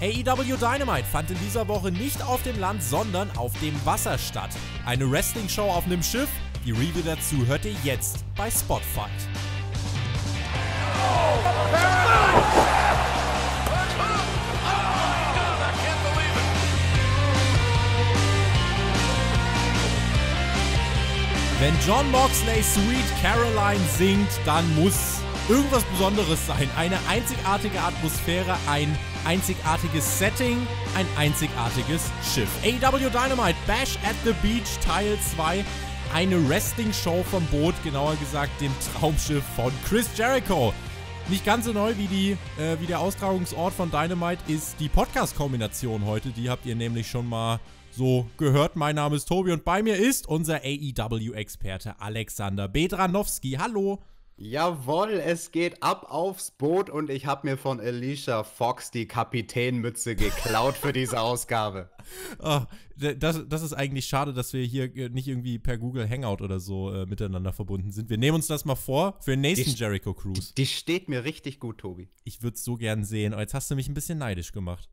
AEW Dynamite fand in dieser Woche nicht auf dem Land, sondern auf dem Wasser statt. Eine Wrestling-Show auf einem Schiff? Die Review dazu hört ihr jetzt bei Spotfight. Wenn John Moxley Sweet Caroline singt, dann muss irgendwas Besonderes sein. Eine einzigartige Atmosphäre, ein einzigartiges Setting, ein einzigartiges Schiff. AW Dynamite Bash at the Beach Teil 2. Eine Wrestling-Show vom Boot, genauer gesagt dem Traumschiff von Chris Jericho. Nicht ganz so neu wie, die, äh, wie der Austragungsort von Dynamite ist die Podcast-Kombination heute. Die habt ihr nämlich schon mal so gehört. Mein Name ist Tobi und bei mir ist unser AEW-Experte Alexander Bedranowski. Hallo. Jawohl, es geht ab aufs Boot und ich habe mir von Alicia Fox die Kapitänmütze geklaut für diese Ausgabe. Oh, das, das ist eigentlich schade, dass wir hier äh, nicht irgendwie per Google Hangout oder so äh, miteinander verbunden sind. Wir nehmen uns das mal vor für Nathan die, Jericho Cruise. Die, die steht mir richtig gut, Tobi. Ich würde es so gern sehen. aber oh, jetzt hast du mich ein bisschen neidisch gemacht.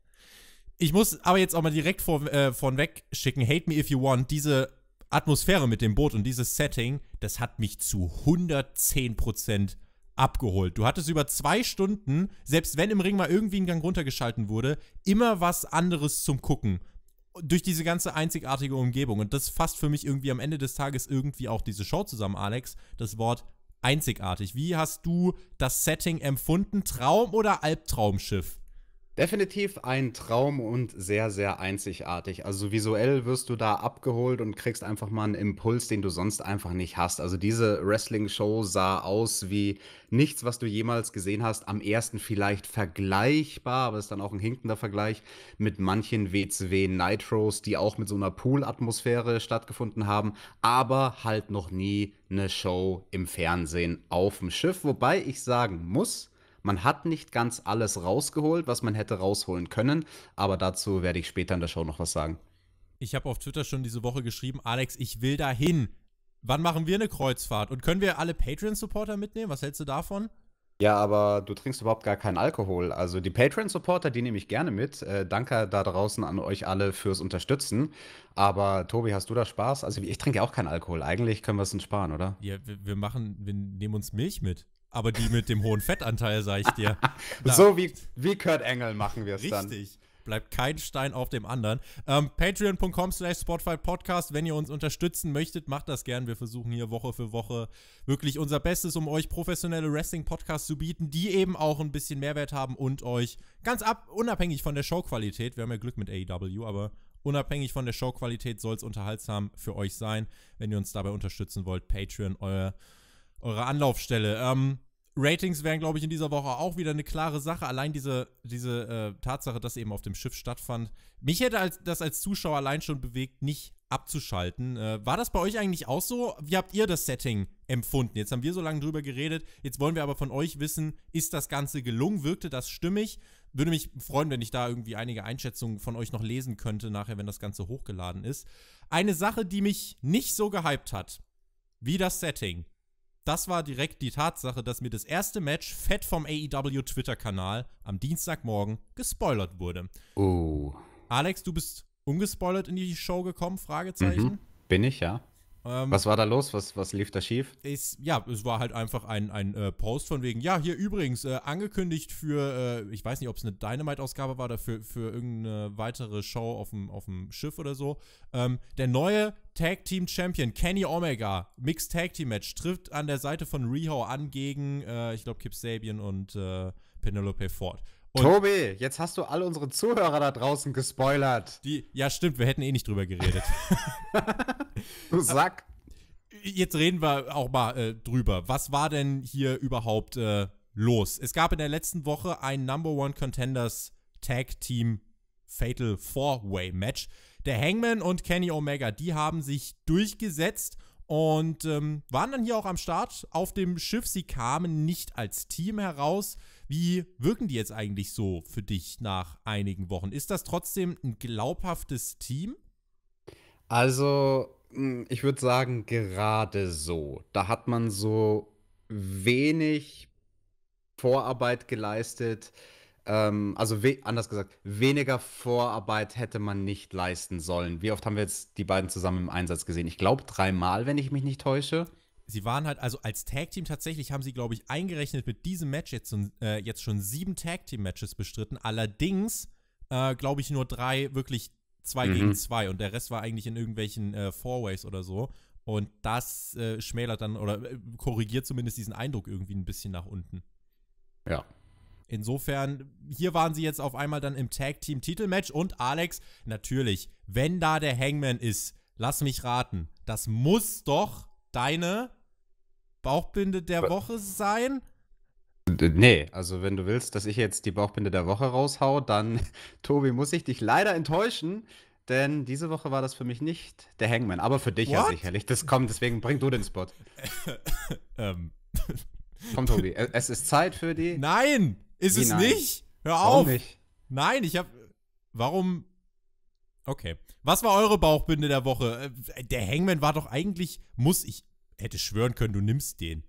Ich muss aber jetzt auch mal direkt vor, äh, von schicken. Hate me if you want. Diese Atmosphäre mit dem Boot und dieses Setting, das hat mich zu 110% abgeholt. Du hattest über zwei Stunden, selbst wenn im Ring mal irgendwie ein Gang runtergeschalten wurde, immer was anderes zum Gucken. Durch diese ganze einzigartige Umgebung. Und das fasst für mich irgendwie am Ende des Tages irgendwie auch diese Show zusammen, Alex. Das Wort einzigartig. Wie hast du das Setting empfunden? Traum oder Albtraumschiff? Definitiv ein Traum und sehr, sehr einzigartig. Also visuell wirst du da abgeholt und kriegst einfach mal einen Impuls, den du sonst einfach nicht hast. Also diese Wrestling-Show sah aus wie nichts, was du jemals gesehen hast. Am ersten vielleicht vergleichbar, aber ist dann auch ein hinkender Vergleich mit manchen WCW Nitros, die auch mit so einer Pool-Atmosphäre stattgefunden haben, aber halt noch nie eine Show im Fernsehen auf dem Schiff. Wobei ich sagen muss, man hat nicht ganz alles rausgeholt, was man hätte rausholen können, aber dazu werde ich später in der Show noch was sagen. Ich habe auf Twitter schon diese Woche geschrieben, Alex, ich will dahin. Wann machen wir eine Kreuzfahrt? Und können wir alle Patreon-Supporter mitnehmen? Was hältst du davon? Ja, aber du trinkst überhaupt gar keinen Alkohol. Also die Patreon-Supporter, die nehme ich gerne mit. Äh, danke da draußen an euch alle fürs Unterstützen. Aber Tobi, hast du da Spaß? Also ich trinke auch keinen Alkohol. Eigentlich können wir es uns sparen, oder? Ja, wir, wir machen, wir nehmen uns Milch mit. Aber die mit dem hohen Fettanteil, sag ich dir. so wie, wie Kurt Engel machen wir es dann. Richtig. Bleibt kein Stein auf dem anderen. Ähm, Patreon.com slash Spotify Podcast. Wenn ihr uns unterstützen möchtet, macht das gern. Wir versuchen hier Woche für Woche wirklich unser Bestes, um euch professionelle Wrestling-Podcasts zu bieten, die eben auch ein bisschen Mehrwert haben und euch ganz ab, unabhängig von der Showqualität, wir haben ja Glück mit AEW, aber Unabhängig von der Showqualität soll es unterhaltsam für euch sein. Wenn ihr uns dabei unterstützen wollt, Patreon, euer eure Anlaufstelle. Ähm, Ratings wären, glaube ich, in dieser Woche auch wieder eine klare Sache. Allein diese, diese äh, Tatsache, dass eben auf dem Schiff stattfand. Mich hätte als, das als Zuschauer allein schon bewegt, nicht abzuschalten. Äh, war das bei euch eigentlich auch so? Wie habt ihr das Setting empfunden? Jetzt haben wir so lange drüber geredet. Jetzt wollen wir aber von euch wissen, ist das Ganze gelungen? Wirkte das stimmig? Würde mich freuen, wenn ich da irgendwie einige Einschätzungen von euch noch lesen könnte, nachher, wenn das Ganze hochgeladen ist. Eine Sache, die mich nicht so gehypt hat, wie das Setting, das war direkt die Tatsache, dass mir das erste Match fett vom AEW Twitter-Kanal am Dienstagmorgen gespoilert wurde. Oh. Alex, du bist ungespoilert in die Show gekommen? Fragezeichen. Mhm. Bin ich, ja. Ähm, was war da los? Was, was lief da schief? Ist, ja, es war halt einfach ein, ein äh, Post von wegen, ja, hier übrigens, äh, angekündigt für, äh, ich weiß nicht, ob es eine Dynamite-Ausgabe war oder für, für irgendeine weitere Show auf dem, Schiff oder so. Ähm, der neue Tag Team Champion Kenny Omega, Mixed Tag Team Match, trifft an der Seite von Riho an gegen, äh, ich glaube, Kip Sabian und äh, Penelope Ford. Und Tobi, jetzt hast du all unsere Zuhörer da draußen gespoilert. Die, ja, stimmt, wir hätten eh nicht drüber geredet. du Sack. Jetzt reden wir auch mal äh, drüber. Was war denn hier überhaupt äh, los? Es gab in der letzten Woche ein Number One Contenders Tag Team Fatal Four-Way Match der Hangman und Kenny Omega, die haben sich durchgesetzt und ähm, waren dann hier auch am Start auf dem Schiff. Sie kamen nicht als Team heraus. Wie wirken die jetzt eigentlich so für dich nach einigen Wochen? Ist das trotzdem ein glaubhaftes Team? Also, hm, ich würde sagen, gerade so. Da hat man so wenig Vorarbeit geleistet ähm, also anders gesagt, weniger Vorarbeit hätte man nicht leisten sollen. Wie oft haben wir jetzt die beiden zusammen im Einsatz gesehen? Ich glaube dreimal, wenn ich mich nicht täusche. Sie waren halt, also als Tag-Team tatsächlich haben sie, glaube ich, eingerechnet mit diesem Match jetzt, äh, jetzt schon sieben Tag-Team-Matches bestritten. Allerdings, äh, glaube ich, nur drei wirklich zwei mhm. gegen zwei und der Rest war eigentlich in irgendwelchen äh, Fourways oder so. Und das äh, schmälert dann oder äh, korrigiert zumindest diesen Eindruck irgendwie ein bisschen nach unten. Ja, Insofern, hier waren sie jetzt auf einmal dann im Tag Team Titelmatch und Alex, natürlich, wenn da der Hangman ist, lass mich raten, das muss doch deine Bauchbinde der Was? Woche sein? Nee, also wenn du willst, dass ich jetzt die Bauchbinde der Woche raushau, dann, Tobi, muss ich dich leider enttäuschen, denn diese Woche war das für mich nicht der Hangman, aber für dich What? ja sicherlich. Das kommt, deswegen bring du den Spot. ähm. Komm, Tobi, es ist Zeit für die. Nein! Ist Wie es nein? nicht? Hör Warum auf. Nicht? Nein, ich habe. Warum? Okay. Was war eure Bauchbinde der Woche? Äh, der Hangman war doch eigentlich, muss ich, hätte schwören können, du nimmst den.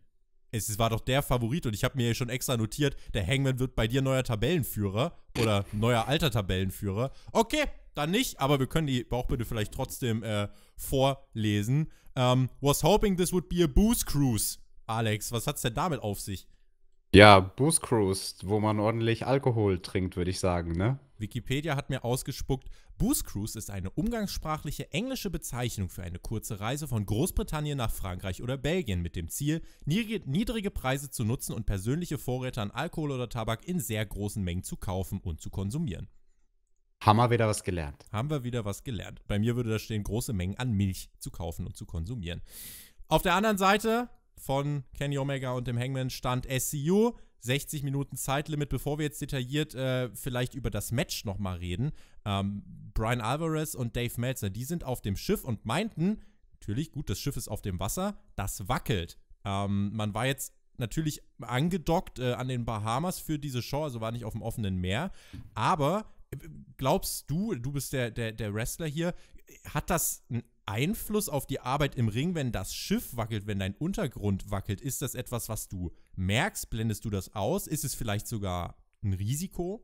Es war doch der Favorit und ich habe mir schon extra notiert, der Hangman wird bei dir neuer Tabellenführer oder neuer alter Tabellenführer. Okay, dann nicht, aber wir können die Bauchbinde vielleicht trotzdem äh, vorlesen. Um, ähm, was hoping this would be a booze cruise. Alex, was hat's denn damit auf sich? Ja, Booze Cruise, wo man ordentlich Alkohol trinkt, würde ich sagen, ne? Wikipedia hat mir ausgespuckt, Booze Cruise ist eine umgangssprachliche englische Bezeichnung für eine kurze Reise von Großbritannien nach Frankreich oder Belgien mit dem Ziel, niedrige Preise zu nutzen und persönliche Vorräte an Alkohol oder Tabak in sehr großen Mengen zu kaufen und zu konsumieren. Haben wir wieder was gelernt. Haben wir wieder was gelernt. Bei mir würde da stehen, große Mengen an Milch zu kaufen und zu konsumieren. Auf der anderen Seite von Kenny Omega und dem Hangman stand SCU. 60 Minuten Zeitlimit, bevor wir jetzt detailliert äh, vielleicht über das Match nochmal reden. Ähm, Brian Alvarez und Dave Meltzer, die sind auf dem Schiff und meinten, natürlich, gut, das Schiff ist auf dem Wasser, das wackelt. Ähm, man war jetzt natürlich angedockt äh, an den Bahamas für diese Show, also war nicht auf dem offenen Meer. Aber äh, glaubst du, du bist der, der, der Wrestler hier, hat das einen Einfluss auf die Arbeit im Ring, wenn das Schiff wackelt, wenn dein Untergrund wackelt? Ist das etwas, was du merkst? Blendest du das aus? Ist es vielleicht sogar ein Risiko?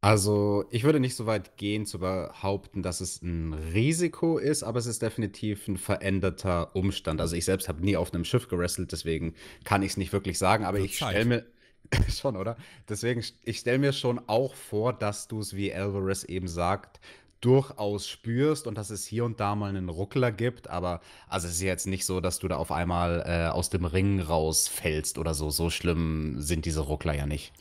Also, ich würde nicht so weit gehen zu behaupten, dass es ein Risiko ist, aber es ist definitiv ein veränderter Umstand. Also, ich selbst habe nie auf einem Schiff gerestelt, deswegen kann ich es nicht wirklich sagen, aber ich stelle mir schon, oder? Deswegen, ich stelle mir schon auch vor, dass du es, wie Alvarez eben sagt, durchaus spürst und dass es hier und da mal einen Ruckler gibt, aber also es ist jetzt nicht so, dass du da auf einmal äh, aus dem Ring rausfällst oder so. So schlimm sind diese Ruckler ja nicht.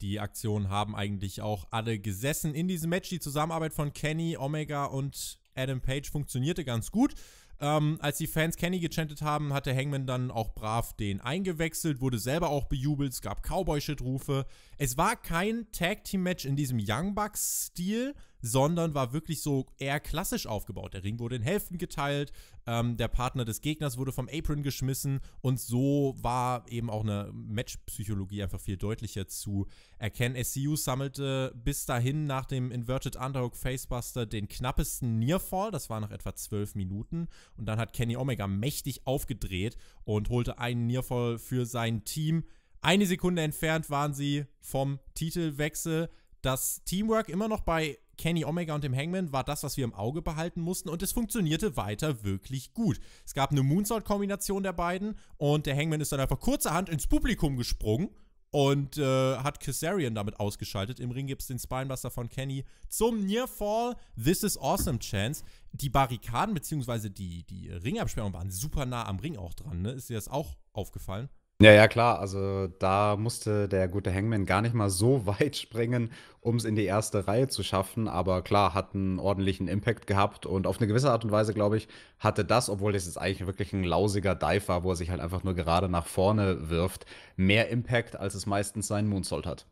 Die Aktionen haben eigentlich auch alle gesessen in diesem Match. Die Zusammenarbeit von Kenny, Omega und Adam Page funktionierte ganz gut. Ähm, als die Fans Kenny gechantet haben, hatte Hangman dann auch brav den eingewechselt, wurde selber auch bejubelt, es gab Cowboy-Shit-Rufe. Es war kein Tag-Team-Match in diesem Young Bucks-Stil, sondern war wirklich so eher klassisch aufgebaut. Der Ring wurde in Hälften geteilt, ähm, der Partner des Gegners wurde vom Apron geschmissen und so war eben auch eine Matchpsychologie einfach viel deutlicher zu erkennen. SCU sammelte bis dahin nach dem Inverted Underhook Facebuster den knappesten Nearfall, das war nach etwa zwölf Minuten und dann hat Kenny Omega mächtig aufgedreht und holte einen Nearfall für sein Team. Eine Sekunde entfernt waren sie vom Titelwechsel. Das Teamwork immer noch bei Kenny Omega und dem Hangman war das, was wir im Auge behalten mussten und es funktionierte weiter wirklich gut. Es gab eine Moonsault-Kombination der beiden und der Hangman ist dann einfach kurzerhand ins Publikum gesprungen und äh, hat Kassarian damit ausgeschaltet. Im Ring gibt es den Spinebuster von Kenny zum Nearfall. This is awesome chance. Die Barrikaden bzw. Die, die Ringabsperrung waren super nah am Ring auch dran. Ne? Ist dir das auch aufgefallen? Ja, ja, klar. Also da musste der gute Hangman gar nicht mal so weit springen, um es in die erste Reihe zu schaffen. Aber klar, hat einen ordentlichen Impact gehabt. Und auf eine gewisse Art und Weise, glaube ich, hatte das, obwohl das jetzt eigentlich wirklich ein lausiger Dive war, wo er sich halt einfach nur gerade nach vorne wirft, mehr Impact, als es meistens seinen Moonsault hat.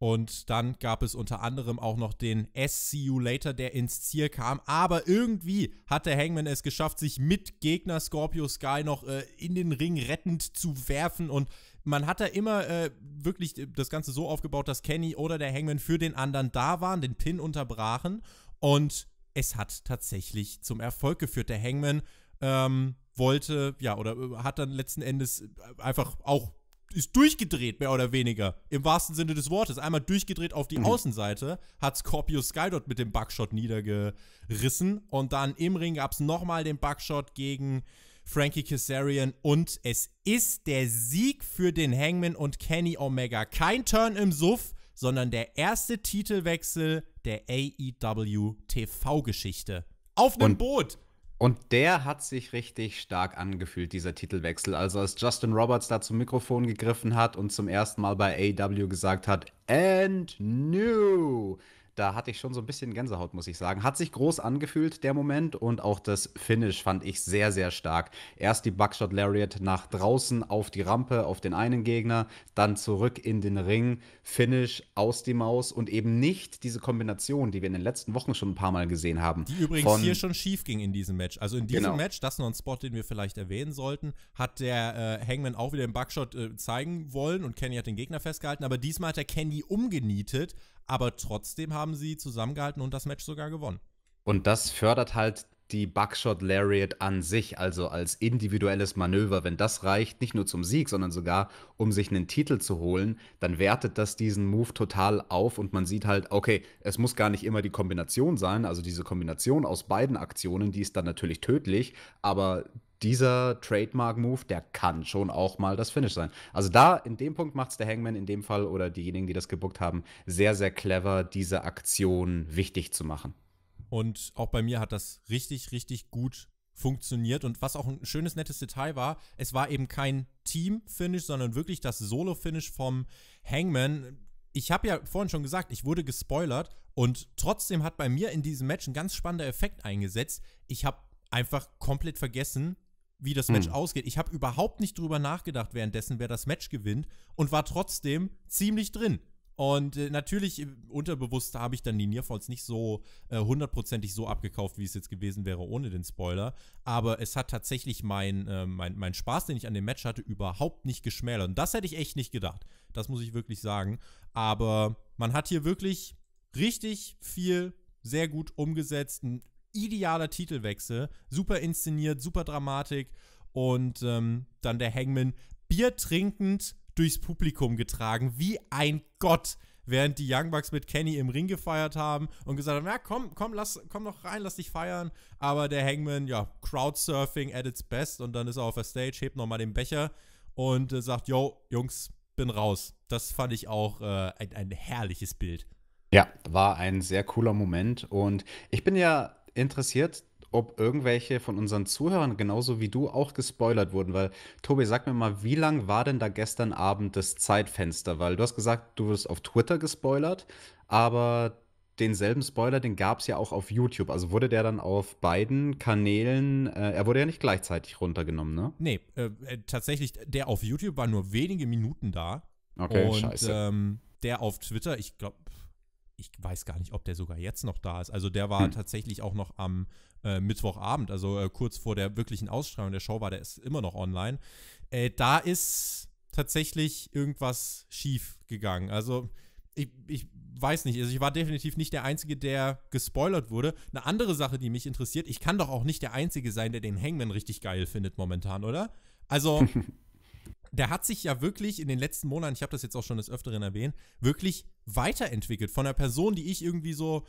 Und dann gab es unter anderem auch noch den SCU Later, der ins Ziel kam. Aber irgendwie hat der Hangman es geschafft, sich mit Gegner Scorpio Sky noch äh, in den Ring rettend zu werfen. Und man hat da immer äh, wirklich das Ganze so aufgebaut, dass Kenny oder der Hangman für den anderen da waren, den Pin unterbrachen. Und es hat tatsächlich zum Erfolg geführt. Der Hangman ähm, wollte, ja, oder äh, hat dann letzten Endes äh, einfach auch ist durchgedreht, mehr oder weniger. Im wahrsten Sinne des Wortes. Einmal durchgedreht auf die mhm. Außenseite, hat Scorpio Sky dort mit dem Bugshot niedergerissen. Und dann im Ring gab es nochmal den Bugshot gegen Frankie Kazarian. Und es ist der Sieg für den Hangman und Kenny Omega. Kein Turn im Suff, sondern der erste Titelwechsel der AEW TV-Geschichte. Auf einem Boot! Und der hat sich richtig stark angefühlt, dieser Titelwechsel. Also als Justin Roberts da zum Mikrofon gegriffen hat und zum ersten Mal bei AW gesagt hat, and new da hatte ich schon so ein bisschen Gänsehaut, muss ich sagen. Hat sich groß angefühlt, der Moment. Und auch das Finish fand ich sehr, sehr stark. Erst die Buckshot Lariat nach draußen auf die Rampe, auf den einen Gegner, dann zurück in den Ring, Finish aus die Maus und eben nicht diese Kombination, die wir in den letzten Wochen schon ein paar Mal gesehen haben. Die übrigens hier schon schief ging in diesem Match. Also in diesem genau. Match, das ist noch ein Spot, den wir vielleicht erwähnen sollten, hat der äh, Hangman auch wieder den Buckshot äh, zeigen wollen und Kenny hat den Gegner festgehalten. Aber diesmal hat der Kenny umgenietet, aber trotzdem haben haben sie zusammengehalten und das Match sogar gewonnen. Und das fördert halt die Buckshot Lariat an sich, also als individuelles Manöver, wenn das reicht, nicht nur zum Sieg, sondern sogar, um sich einen Titel zu holen, dann wertet das diesen Move total auf und man sieht halt, okay, es muss gar nicht immer die Kombination sein, also diese Kombination aus beiden Aktionen, die ist dann natürlich tödlich, aber dieser Trademark-Move, der kann schon auch mal das Finish sein. Also da, in dem Punkt macht es der Hangman in dem Fall oder diejenigen, die das gebuckt haben, sehr, sehr clever, diese Aktion wichtig zu machen. Und auch bei mir hat das richtig, richtig gut funktioniert. Und was auch ein schönes, nettes Detail war, es war eben kein Team-Finish, sondern wirklich das Solo-Finish vom Hangman. Ich habe ja vorhin schon gesagt, ich wurde gespoilert und trotzdem hat bei mir in diesem Match ein ganz spannender Effekt eingesetzt. Ich habe einfach komplett vergessen, wie das Match mhm. ausgeht. Ich habe überhaupt nicht drüber nachgedacht währenddessen, wer das Match gewinnt und war trotzdem ziemlich drin. Und äh, natürlich, äh, unterbewusst habe ich dann die Nearfalls nicht so äh, hundertprozentig so abgekauft, wie es jetzt gewesen wäre ohne den Spoiler. Aber es hat tatsächlich meinen äh, mein, mein Spaß, den ich an dem Match hatte, überhaupt nicht geschmälert. Und das hätte ich echt nicht gedacht. Das muss ich wirklich sagen. Aber man hat hier wirklich richtig viel sehr gut umgesetzt, ein idealer Titelwechsel. Super inszeniert, super Dramatik. Und ähm, dann der Hangman biertrinkend durchs Publikum getragen, wie ein Gott während die Young Bucks mit Kenny im Ring gefeiert haben und gesagt haben, ja, komm, komm, lass, komm noch rein, lass dich feiern. Aber der Hangman, ja, Crowdsurfing at its best und dann ist er auf der Stage, hebt nochmal den Becher und äh, sagt, yo, Jungs, bin raus. Das fand ich auch äh, ein, ein herrliches Bild. Ja, war ein sehr cooler Moment und ich bin ja interessiert, ob irgendwelche von unseren Zuhörern genauso wie du auch gespoilert wurden, weil Tobi, sag mir mal, wie lang war denn da gestern Abend das Zeitfenster? Weil du hast gesagt, du wirst auf Twitter gespoilert, aber denselben Spoiler, den gab es ja auch auf YouTube. Also wurde der dann auf beiden Kanälen, äh, er wurde ja nicht gleichzeitig runtergenommen, ne? Nee, äh, äh tatsächlich, der auf YouTube war nur wenige Minuten da. Okay, und, scheiße. Ähm, der auf Twitter, ich glaube, ich weiß gar nicht, ob der sogar jetzt noch da ist. Also der war hm. tatsächlich auch noch am äh, Mittwochabend, also äh, kurz vor der wirklichen Ausstrahlung der Show war der ist immer noch online. Äh, da ist tatsächlich irgendwas schief gegangen. Also ich, ich weiß nicht, also ich war definitiv nicht der Einzige, der gespoilert wurde. Eine andere Sache, die mich interessiert, ich kann doch auch nicht der Einzige sein, der den Hangman richtig geil findet momentan, oder? Also der hat sich ja wirklich in den letzten Monaten, ich habe das jetzt auch schon des Öfteren erwähnt, wirklich weiterentwickelt. Von einer Person, die ich irgendwie so,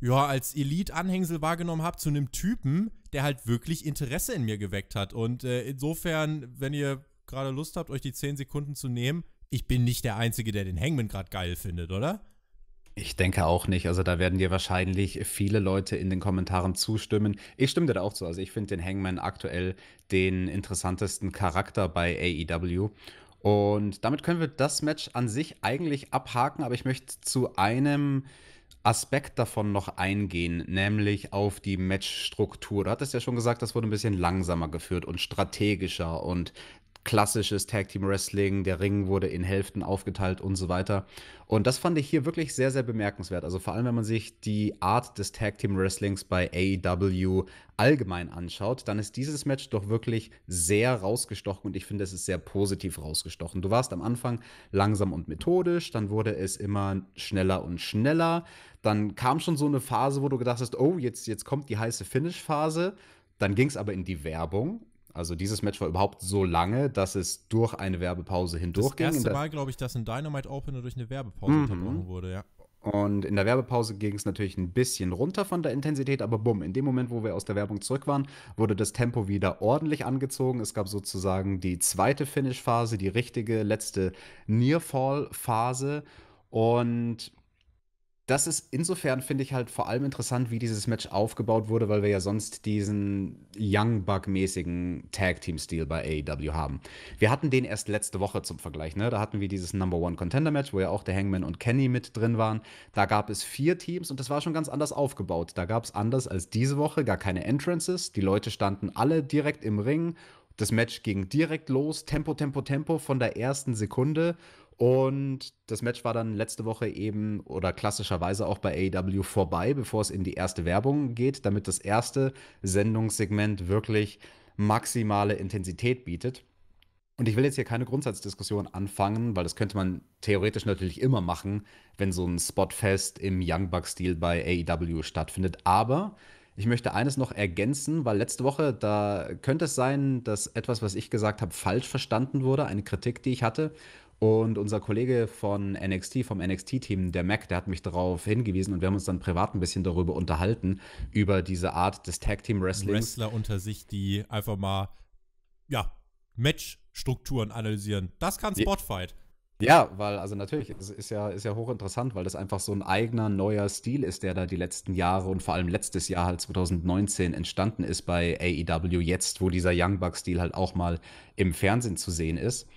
ja, als Elite-Anhängsel wahrgenommen habe, zu einem Typen, der halt wirklich Interesse in mir geweckt hat. Und äh, insofern, wenn ihr gerade Lust habt, euch die 10 Sekunden zu nehmen, ich bin nicht der Einzige, der den Hangman gerade geil findet, oder? Ich denke auch nicht. Also da werden dir wahrscheinlich viele Leute in den Kommentaren zustimmen. Ich stimme dir da auch zu. Also ich finde den Hangman aktuell den interessantesten Charakter bei AEW. Und damit können wir das Match an sich eigentlich abhaken, aber ich möchte zu einem Aspekt davon noch eingehen, nämlich auf die Matchstruktur. Du hattest ja schon gesagt, das wurde ein bisschen langsamer geführt und strategischer und klassisches Tag Team Wrestling, der Ring wurde in Hälften aufgeteilt und so weiter. Und das fand ich hier wirklich sehr, sehr bemerkenswert. Also vor allem, wenn man sich die Art des Tag Team Wrestlings bei AEW allgemein anschaut, dann ist dieses Match doch wirklich sehr rausgestochen und ich finde, es ist sehr positiv rausgestochen. Du warst am Anfang langsam und methodisch, dann wurde es immer schneller und schneller. Dann kam schon so eine Phase, wo du gedacht hast, oh, jetzt, jetzt kommt die heiße Finish-Phase. Dann ging es aber in die Werbung also dieses Match war überhaupt so lange, dass es durch eine Werbepause hindurch ging. Das erste ging Mal, glaube ich, dass ein Dynamite Opener durch eine Werbepause mhm. unterbrochen wurde, ja. Und in der Werbepause ging es natürlich ein bisschen runter von der Intensität, aber bumm, in dem Moment, wo wir aus der Werbung zurück waren, wurde das Tempo wieder ordentlich angezogen. Es gab sozusagen die zweite Finish-Phase, die richtige letzte Nearfall-Phase. Und das ist insofern, finde ich halt vor allem interessant, wie dieses Match aufgebaut wurde, weil wir ja sonst diesen Young Buck-mäßigen Tag-Team-Stil bei AEW haben. Wir hatten den erst letzte Woche zum Vergleich, ne? Da hatten wir dieses Number One Contender-Match, wo ja auch der Hangman und Kenny mit drin waren. Da gab es vier Teams und das war schon ganz anders aufgebaut. Da gab es anders als diese Woche gar keine Entrances. Die Leute standen alle direkt im Ring. Das Match ging direkt los, Tempo, Tempo, Tempo von der ersten Sekunde und das Match war dann letzte Woche eben oder klassischerweise auch bei AEW vorbei, bevor es in die erste Werbung geht, damit das erste Sendungssegment wirklich maximale Intensität bietet. Und ich will jetzt hier keine Grundsatzdiskussion anfangen, weil das könnte man theoretisch natürlich immer machen, wenn so ein Spotfest im Young Buck-Stil bei AEW stattfindet. Aber ich möchte eines noch ergänzen, weil letzte Woche, da könnte es sein, dass etwas, was ich gesagt habe, falsch verstanden wurde, eine Kritik, die ich hatte. Und unser Kollege von NXT, vom NXT-Team, der Mac, der hat mich darauf hingewiesen und wir haben uns dann privat ein bisschen darüber unterhalten, über diese Art des Tag-Team-Wrestlings. Wrestler unter sich, die einfach mal, ja, Match-Strukturen analysieren. Das kann Spotfight. Ja, weil, also natürlich, es ist ja, ist ja hochinteressant, weil das einfach so ein eigener neuer Stil ist, der da die letzten Jahre und vor allem letztes Jahr halt 2019 entstanden ist bei AEW, jetzt, wo dieser Young Buck-Stil halt auch mal im Fernsehen zu sehen ist.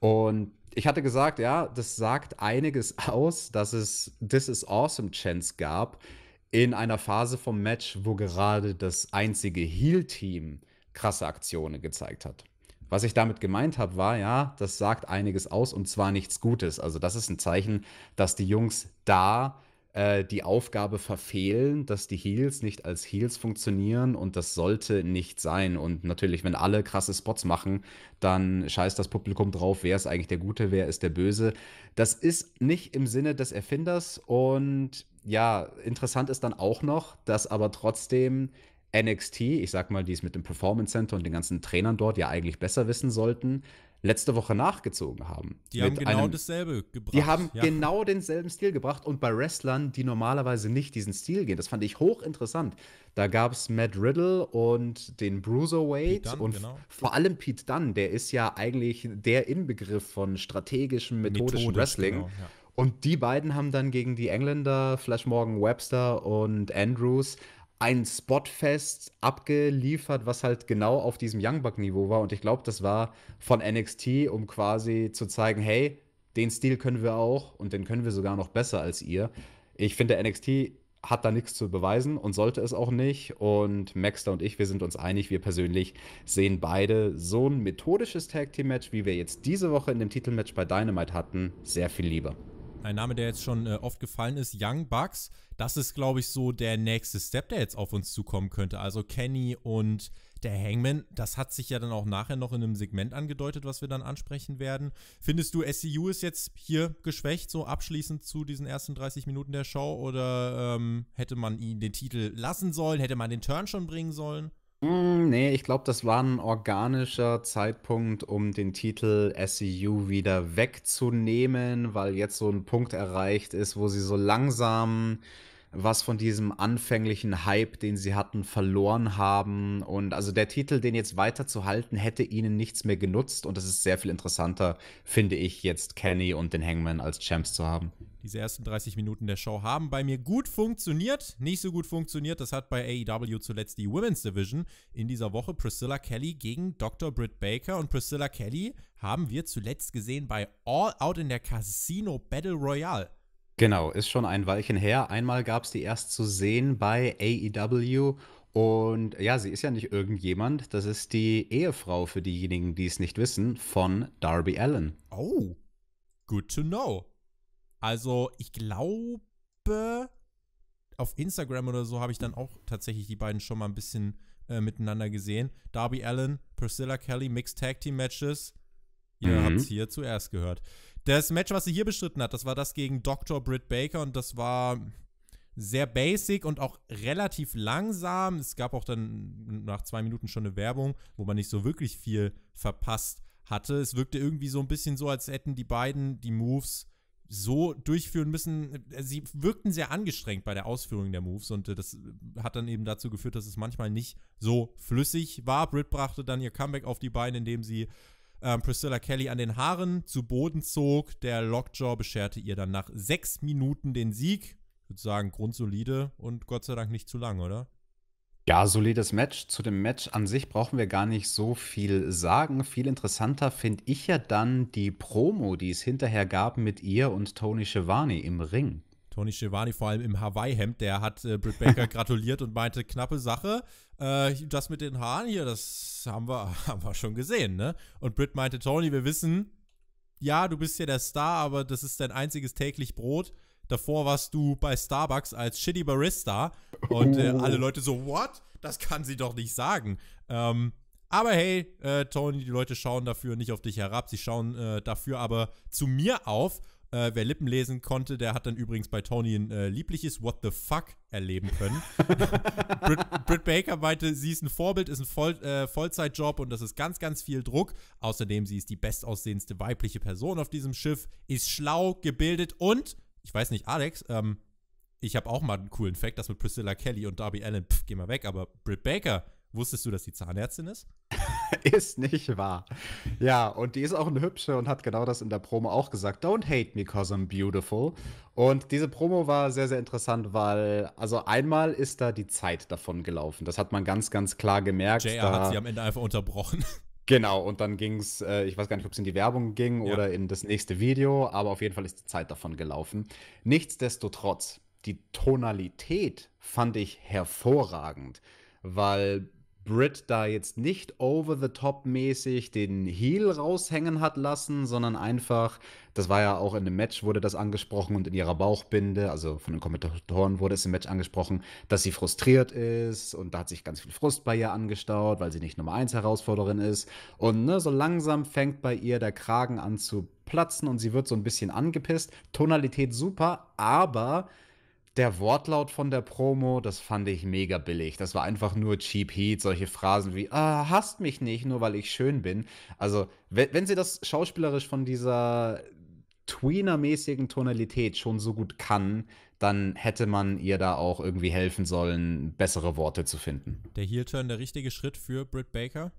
Und ich hatte gesagt, ja, das sagt einiges aus, dass es This is Awesome Chance gab in einer Phase vom Match, wo gerade das einzige Heal-Team krasse Aktionen gezeigt hat. Was ich damit gemeint habe, war ja, das sagt einiges aus und zwar nichts Gutes. Also das ist ein Zeichen, dass die Jungs da äh, die Aufgabe verfehlen, dass die Heals nicht als Heals funktionieren und das sollte nicht sein. Und natürlich, wenn alle krasse Spots machen, dann scheißt das Publikum drauf, wer ist eigentlich der Gute, wer ist der Böse. Das ist nicht im Sinne des Erfinders und ja, interessant ist dann auch noch, dass aber trotzdem NXT, ich sag mal, die es mit dem Performance Center und den ganzen Trainern dort ja eigentlich besser wissen sollten, letzte Woche nachgezogen haben. Die haben genau einem, dasselbe gebracht. Die haben ja. genau denselben Stil gebracht und bei Wrestlern, die normalerweise nicht diesen Stil gehen. Das fand ich hochinteressant. Da gab es Matt Riddle und den Bruiserweight Dunn, und genau. vor allem Pete Dunn, der ist ja eigentlich der Inbegriff von strategischem, methodischem Methodisch, genau, Wrestling. Genau, ja. Und die beiden haben dann gegen die Engländer, Flash Morgan Webster und Andrews, ein Spotfest abgeliefert, was halt genau auf diesem youngbug Niveau war. Und ich glaube, das war von NXT, um quasi zu zeigen, hey, den Stil können wir auch und den können wir sogar noch besser als ihr. Ich finde, NXT hat da nichts zu beweisen und sollte es auch nicht. Und Maxter und ich, wir sind uns einig, wir persönlich sehen beide so ein methodisches Tag Team Match, wie wir jetzt diese Woche in dem Titelmatch bei Dynamite hatten, sehr viel lieber ein Name, der jetzt schon äh, oft gefallen ist, Young Bucks. Das ist, glaube ich, so der nächste Step, der jetzt auf uns zukommen könnte. Also Kenny und der Hangman, das hat sich ja dann auch nachher noch in einem Segment angedeutet, was wir dann ansprechen werden. Findest du, SCU ist jetzt hier geschwächt, so abschließend zu diesen ersten 30 Minuten der Show? Oder ähm, hätte man ihn den Titel lassen sollen? Hätte man den Turn schon bringen sollen? Mm, nee, ich glaube, das war ein organischer Zeitpunkt, um den Titel SEU wieder wegzunehmen, weil jetzt so ein Punkt erreicht ist, wo sie so langsam was von diesem anfänglichen Hype, den sie hatten, verloren haben. Und also der Titel, den jetzt weiterzuhalten, hätte ihnen nichts mehr genutzt. Und es ist sehr viel interessanter, finde ich, jetzt Kenny und den Hangman als Champs zu haben. Diese ersten 30 Minuten der Show haben bei mir gut funktioniert, nicht so gut funktioniert. Das hat bei AEW zuletzt die Women's Division in dieser Woche Priscilla Kelly gegen Dr. Britt Baker. Und Priscilla Kelly haben wir zuletzt gesehen bei All Out in der Casino Battle Royale. Genau, ist schon ein Weilchen her. Einmal gab es die erst zu sehen bei AEW. Und ja, sie ist ja nicht irgendjemand. Das ist die Ehefrau für diejenigen, die es nicht wissen, von Darby Allen. Oh, good to know. Also ich glaube, auf Instagram oder so habe ich dann auch tatsächlich die beiden schon mal ein bisschen äh, miteinander gesehen. Darby Allen, Priscilla Kelly, Mixed Tag Team Matches. Ihr mhm. habt es hier zuerst gehört. Das Match, was sie hier bestritten hat, das war das gegen Dr. Britt Baker und das war sehr basic und auch relativ langsam. Es gab auch dann nach zwei Minuten schon eine Werbung, wo man nicht so wirklich viel verpasst hatte. Es wirkte irgendwie so ein bisschen so, als hätten die beiden die Moves so durchführen müssen. Äh, sie wirkten sehr angestrengt bei der Ausführung der Moves und äh, das äh, hat dann eben dazu geführt, dass es manchmal nicht so flüssig war. Britt brachte dann ihr Comeback auf die Beine, indem sie ähm, Priscilla Kelly an den Haaren zu Boden zog. Der Lockjaw bescherte ihr dann nach sechs Minuten den Sieg. Ich würde sagen, grundsolide und Gott sei Dank nicht zu lang, oder? Ja, solides Match. Zu dem Match an sich brauchen wir gar nicht so viel sagen. Viel interessanter finde ich ja dann die Promo, die es hinterher gab mit ihr und Tony Schiavone im Ring. Tony Schiavone vor allem im Hawaii-Hemd, der hat äh, Britt Baker gratuliert und meinte, knappe Sache. Äh, das mit den Haaren hier, das haben wir, haben wir schon gesehen, ne? Und Britt meinte, Tony, wir wissen, ja, du bist ja der Star, aber das ist dein einziges täglich Brot. Davor warst du bei Starbucks als Shitty Barista und äh, alle oh. Leute so, what? Das kann sie doch nicht sagen. Ähm, aber hey, äh, Tony, die Leute schauen dafür nicht auf dich herab, sie schauen äh, dafür aber zu mir auf äh, wer Lippen lesen konnte, der hat dann übrigens bei Tony ein äh, liebliches What the fuck erleben können. Britt, Britt, Baker meinte, sie ist ein Vorbild, ist ein Voll, äh, Vollzeitjob und das ist ganz, ganz viel Druck. Außerdem, sie ist die bestaussehendste weibliche Person auf diesem Schiff, ist schlau, gebildet und, ich weiß nicht, Alex, ähm, ich habe auch mal einen coolen Fact, das mit Priscilla Kelly und Darby Allen, pff, geh mal weg, aber Britt Baker, wusstest du, dass sie Zahnärztin ist? ist nicht wahr. Ja, und die ist auch eine hübsche und hat genau das in der Promo auch gesagt. Don't hate me cause I'm beautiful. Und diese Promo war sehr, sehr interessant, weil, also einmal ist da die Zeit davon gelaufen. Das hat man ganz, ganz klar gemerkt. JR hat sie am Ende einfach unterbrochen. Genau, und dann ging es, äh, ich weiß gar nicht, ob es in die Werbung ging ja. oder in das nächste Video, aber auf jeden Fall ist die Zeit davon gelaufen. Nichtsdestotrotz, die Tonalität fand ich hervorragend, weil Britt da jetzt nicht over the top mäßig den Heel raushängen hat lassen, sondern einfach, das war ja auch in dem Match wurde das angesprochen und in ihrer Bauchbinde, also von den Kommentatoren wurde es im Match angesprochen, dass sie frustriert ist und da hat sich ganz viel Frust bei ihr angestaut, weil sie nicht Nummer 1 Herausforderin ist und ne, so langsam fängt bei ihr der Kragen an zu platzen und sie wird so ein bisschen angepisst. Tonalität super, aber der Wortlaut von der Promo, das fand ich mega billig. Das war einfach nur cheap heat, solche Phrasen wie, ah, hasst mich nicht, nur weil ich schön bin. Also, wenn, wenn sie das schauspielerisch von dieser Tweener-mäßigen Tonalität schon so gut kann, dann hätte man ihr da auch irgendwie helfen sollen, bessere Worte zu finden. Der Heel-Turn der richtige Schritt für Britt Baker?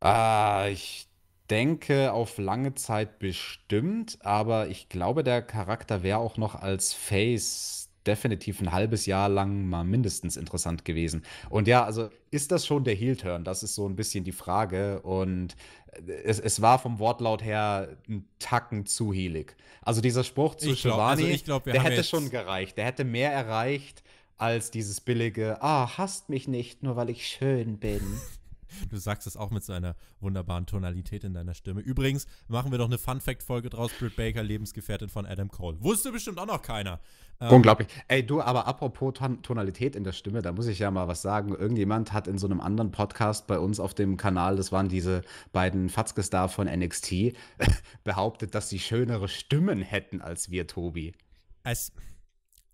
Ah, ich denke, auf lange Zeit bestimmt, aber ich glaube, der Charakter wäre auch noch als Face definitiv ein halbes Jahr lang mal mindestens interessant gewesen. Und ja, also ist das schon der Heel-Turn? Das ist so ein bisschen die Frage. Und äh, es, es war vom Wortlaut her ein Tacken zu heelig. Also dieser Spruch zu Giovanni, also der hätte schon gereicht. Der hätte mehr erreicht als dieses billige, ah, hasst mich nicht, nur weil ich schön bin. Du sagst es auch mit so einer wunderbaren Tonalität in deiner Stimme. Übrigens machen wir doch eine Fun-Fact-Folge draus: Britt Baker, Lebensgefährtin von Adam Cole. Wusste bestimmt auch noch keiner. Ähm, Unglaublich. Ey, du, aber apropos Ton Tonalität in der Stimme, da muss ich ja mal was sagen. Irgendjemand hat in so einem anderen Podcast bei uns auf dem Kanal, das waren diese beiden Fatzkes star von NXT, behauptet, dass sie schönere Stimmen hätten als wir, Tobi. Es,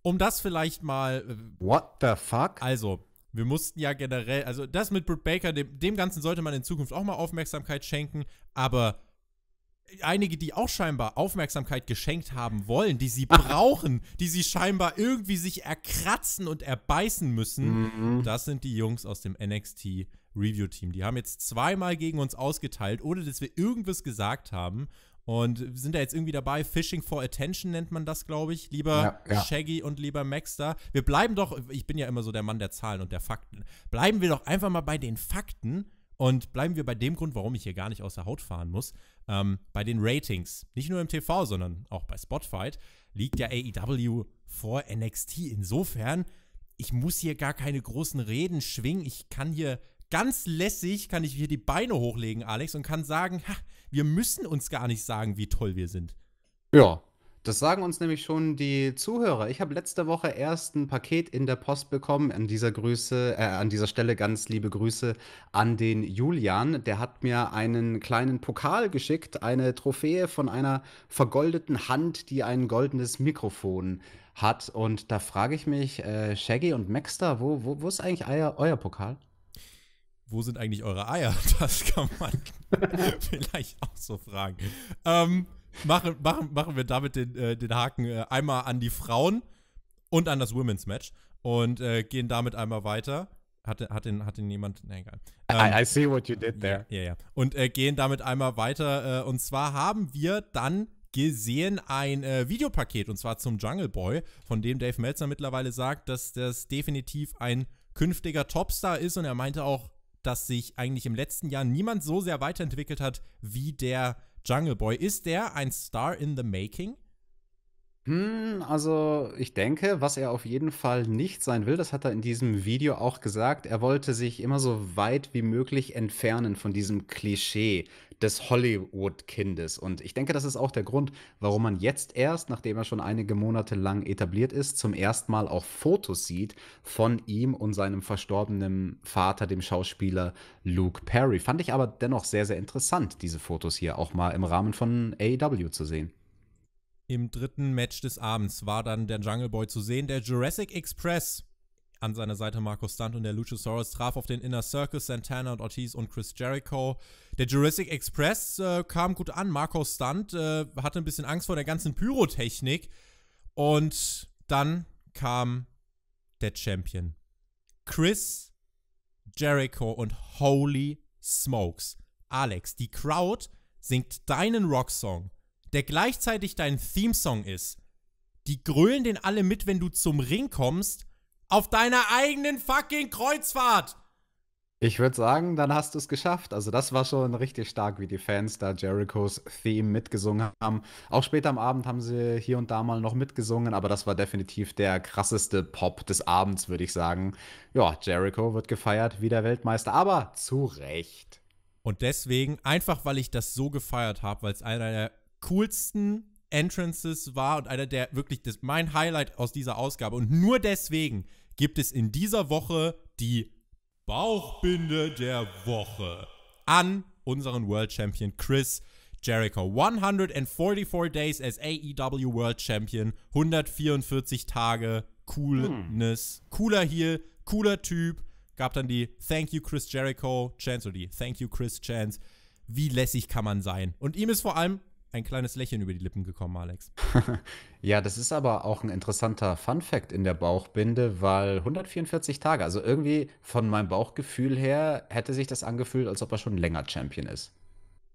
um das vielleicht mal. Äh, What the fuck? Also, wir mussten ja generell, also das mit Britt Baker, dem, dem Ganzen sollte man in Zukunft auch mal Aufmerksamkeit schenken, aber einige, die auch scheinbar Aufmerksamkeit geschenkt haben wollen, die sie brauchen, die sie scheinbar irgendwie sich erkratzen und erbeißen müssen, mhm. das sind die Jungs aus dem NXT Review Team. Die haben jetzt zweimal gegen uns ausgeteilt, ohne dass wir irgendwas gesagt haben. Und sind da jetzt irgendwie dabei, Fishing for Attention nennt man das, glaube ich. Lieber ja, ja. Shaggy und lieber Max da. Wir bleiben doch, ich bin ja immer so der Mann der Zahlen und der Fakten. Bleiben wir doch einfach mal bei den Fakten und bleiben wir bei dem Grund, warum ich hier gar nicht aus der Haut fahren muss. Ähm, bei den Ratings, nicht nur im TV, sondern auch bei Spotify, liegt ja AEW vor NXT. Insofern, ich muss hier gar keine großen Reden schwingen. Ich kann hier ganz lässig, kann ich hier die Beine hochlegen, Alex, und kann sagen, ha, wir müssen uns gar nicht sagen, wie toll wir sind. Ja, das sagen uns nämlich schon die Zuhörer. Ich habe letzte Woche erst ein Paket in der Post bekommen. An dieser Grüße, äh, an dieser Stelle ganz liebe Grüße an den Julian. Der hat mir einen kleinen Pokal geschickt, eine Trophäe von einer vergoldeten Hand, die ein goldenes Mikrofon hat. Und da frage ich mich, äh, Shaggy und Maxter, wo, wo, wo ist eigentlich euer, euer Pokal? wo sind eigentlich eure Eier? Das kann man vielleicht auch so fragen. Ähm, machen, machen, machen wir damit den, äh, den Haken äh, einmal an die Frauen und an das Women's Match und äh, gehen damit einmal weiter. Hat, hat, den, hat den jemand. Nee, egal. Ähm, I, I, see what you did there. Ja, yeah, ja. Yeah. Und äh, gehen damit einmal weiter. Äh, und zwar haben wir dann gesehen ein äh, Videopaket und zwar zum Jungle Boy, von dem Dave Meltzer mittlerweile sagt, dass das definitiv ein künftiger Topstar ist und er meinte auch, dass sich eigentlich im letzten Jahr niemand so sehr weiterentwickelt hat wie der Jungle Boy. Ist der ein Star in the Making? Hm, also ich denke, was er auf jeden Fall nicht sein will, das hat er in diesem Video auch gesagt, er wollte sich immer so weit wie möglich entfernen von diesem Klischee des Hollywood-Kindes. Und ich denke, das ist auch der Grund, warum man jetzt erst, nachdem er schon einige Monate lang etabliert ist, zum ersten Mal auch Fotos sieht von ihm und seinem verstorbenen Vater, dem Schauspieler Luke Perry. Fand ich aber dennoch sehr, sehr interessant, diese Fotos hier auch mal im Rahmen von AEW zu sehen im dritten Match des Abends war dann der Jungle Boy zu sehen. Der Jurassic Express an seiner Seite Markus Stunt und der Luchasaurus traf auf den Inner Circus, Santana und Ortiz und Chris Jericho. Der Jurassic Express äh, kam gut an. Markus Stunt äh, hatte ein bisschen Angst vor der ganzen Pyrotechnik. Und dann kam der Champion. Chris Jericho und Holy Smokes. Alex, die Crowd singt deinen Rocksong der gleichzeitig dein Theme-Song ist, die grölen den alle mit, wenn du zum Ring kommst, auf deiner eigenen fucking Kreuzfahrt. Ich würde sagen, dann hast du es geschafft. Also das war schon richtig stark, wie die Fans da Jerichos Theme mitgesungen haben. Auch später am Abend haben sie hier und da mal noch mitgesungen, aber das war definitiv der krasseste Pop des Abends, würde ich sagen. Ja, Jericho wird gefeiert wie der Weltmeister, aber zu Recht. Und deswegen, einfach weil ich das so gefeiert habe, weil es einer der coolsten Entrances war und einer der wirklich das, mein Highlight aus dieser Ausgabe. Und nur deswegen gibt es in dieser Woche die Bauchbinde der Woche an unseren World Champion Chris Jericho. 144 Days as AEW World Champion. 144 Tage. Coolness. Cooler Heal, cooler Typ. Gab dann die Thank you Chris Jericho Chance oder die Thank you Chris Chance. Wie lässig kann man sein? Und ihm ist vor allem ein kleines Lächeln über die Lippen gekommen, Alex. ja, das ist aber auch ein interessanter Fun-Fact in der Bauchbinde, weil 144 Tage, also irgendwie von meinem Bauchgefühl her, hätte sich das angefühlt, als ob er schon länger Champion ist.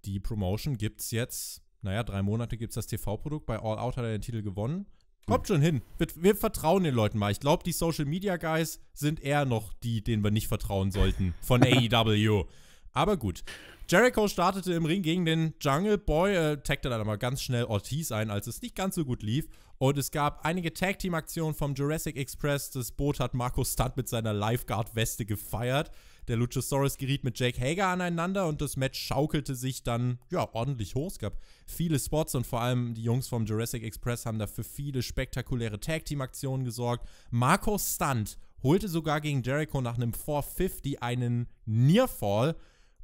Die Promotion gibt es jetzt, naja, drei Monate gibt es das TV-Produkt. Bei All Out hat er den Titel gewonnen. Kommt hm. schon hin. Wir, wir, vertrauen den Leuten mal. Ich glaube, die Social Media Guys sind eher noch die, denen wir nicht vertrauen sollten von AEW. Aber gut. Jericho startete im Ring gegen den Jungle Boy, äh, taggte dann aber ganz schnell Ortiz ein, als es nicht ganz so gut lief. Und es gab einige Tag-Team-Aktionen vom Jurassic Express. Das Boot hat Marco Stunt mit seiner Lifeguard-Weste gefeiert. Der Luchasaurus geriet mit Jake Hager aneinander und das Match schaukelte sich dann ja ordentlich hoch. Es gab viele Spots und vor allem die Jungs vom Jurassic Express haben dafür viele spektakuläre Tag-Team-Aktionen gesorgt. Marco Stunt holte sogar gegen Jericho nach einem 450 einen Nearfall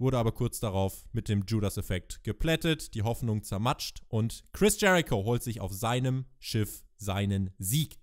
wurde aber kurz darauf mit dem Judas-Effekt geplättet, die Hoffnung zermatscht und Chris Jericho holt sich auf seinem Schiff seinen Sieg.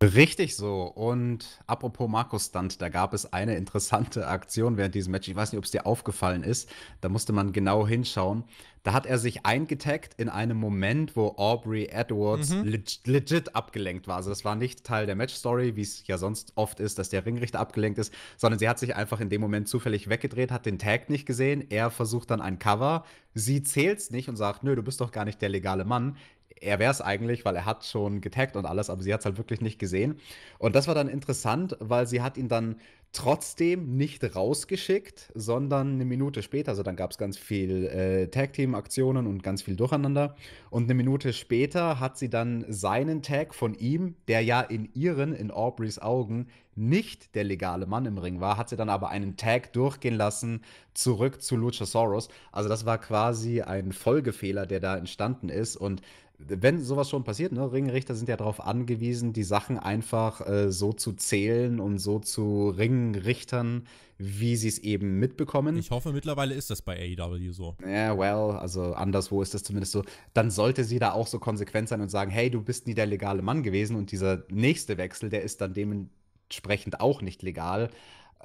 Richtig so. Und apropos Markus Stunt, da gab es eine interessante Aktion während diesem Match. Ich weiß nicht, ob es dir aufgefallen ist. Da musste man genau hinschauen. Da hat er sich eingetaggt in einem Moment, wo Aubrey Edwards mhm. legit, legit abgelenkt war. Also das war nicht Teil der Match-Story, wie es ja sonst oft ist, dass der Ringrichter abgelenkt ist, sondern sie hat sich einfach in dem Moment zufällig weggedreht, hat den Tag nicht gesehen. Er versucht dann ein Cover. Sie zählt's nicht und sagt, nö, du bist doch gar nicht der legale Mann er wäre es eigentlich, weil er hat schon getaggt und alles, aber sie hat es halt wirklich nicht gesehen. Und das war dann interessant, weil sie hat ihn dann trotzdem nicht rausgeschickt, sondern eine Minute später, also dann gab es ganz viel äh, Tag-Team-Aktionen und ganz viel Durcheinander. Und eine Minute später hat sie dann seinen Tag von ihm, der ja in ihren, in Aubreys Augen, nicht der legale Mann im Ring war, hat sie dann aber einen Tag durchgehen lassen, zurück zu Luchasaurus. Also das war quasi ein Folgefehler, der da entstanden ist. Und wenn sowas schon passiert, ne, Ringrichter sind ja darauf angewiesen, die Sachen einfach äh, so zu zählen und so zu Ringrichtern, wie sie es eben mitbekommen. Ich hoffe, mittlerweile ist das bei AEW so. Ja, yeah, well, also anderswo ist das zumindest so. Dann sollte sie da auch so konsequent sein und sagen, hey, du bist nie der legale Mann gewesen und dieser nächste Wechsel, der ist dann dementsprechend auch nicht legal.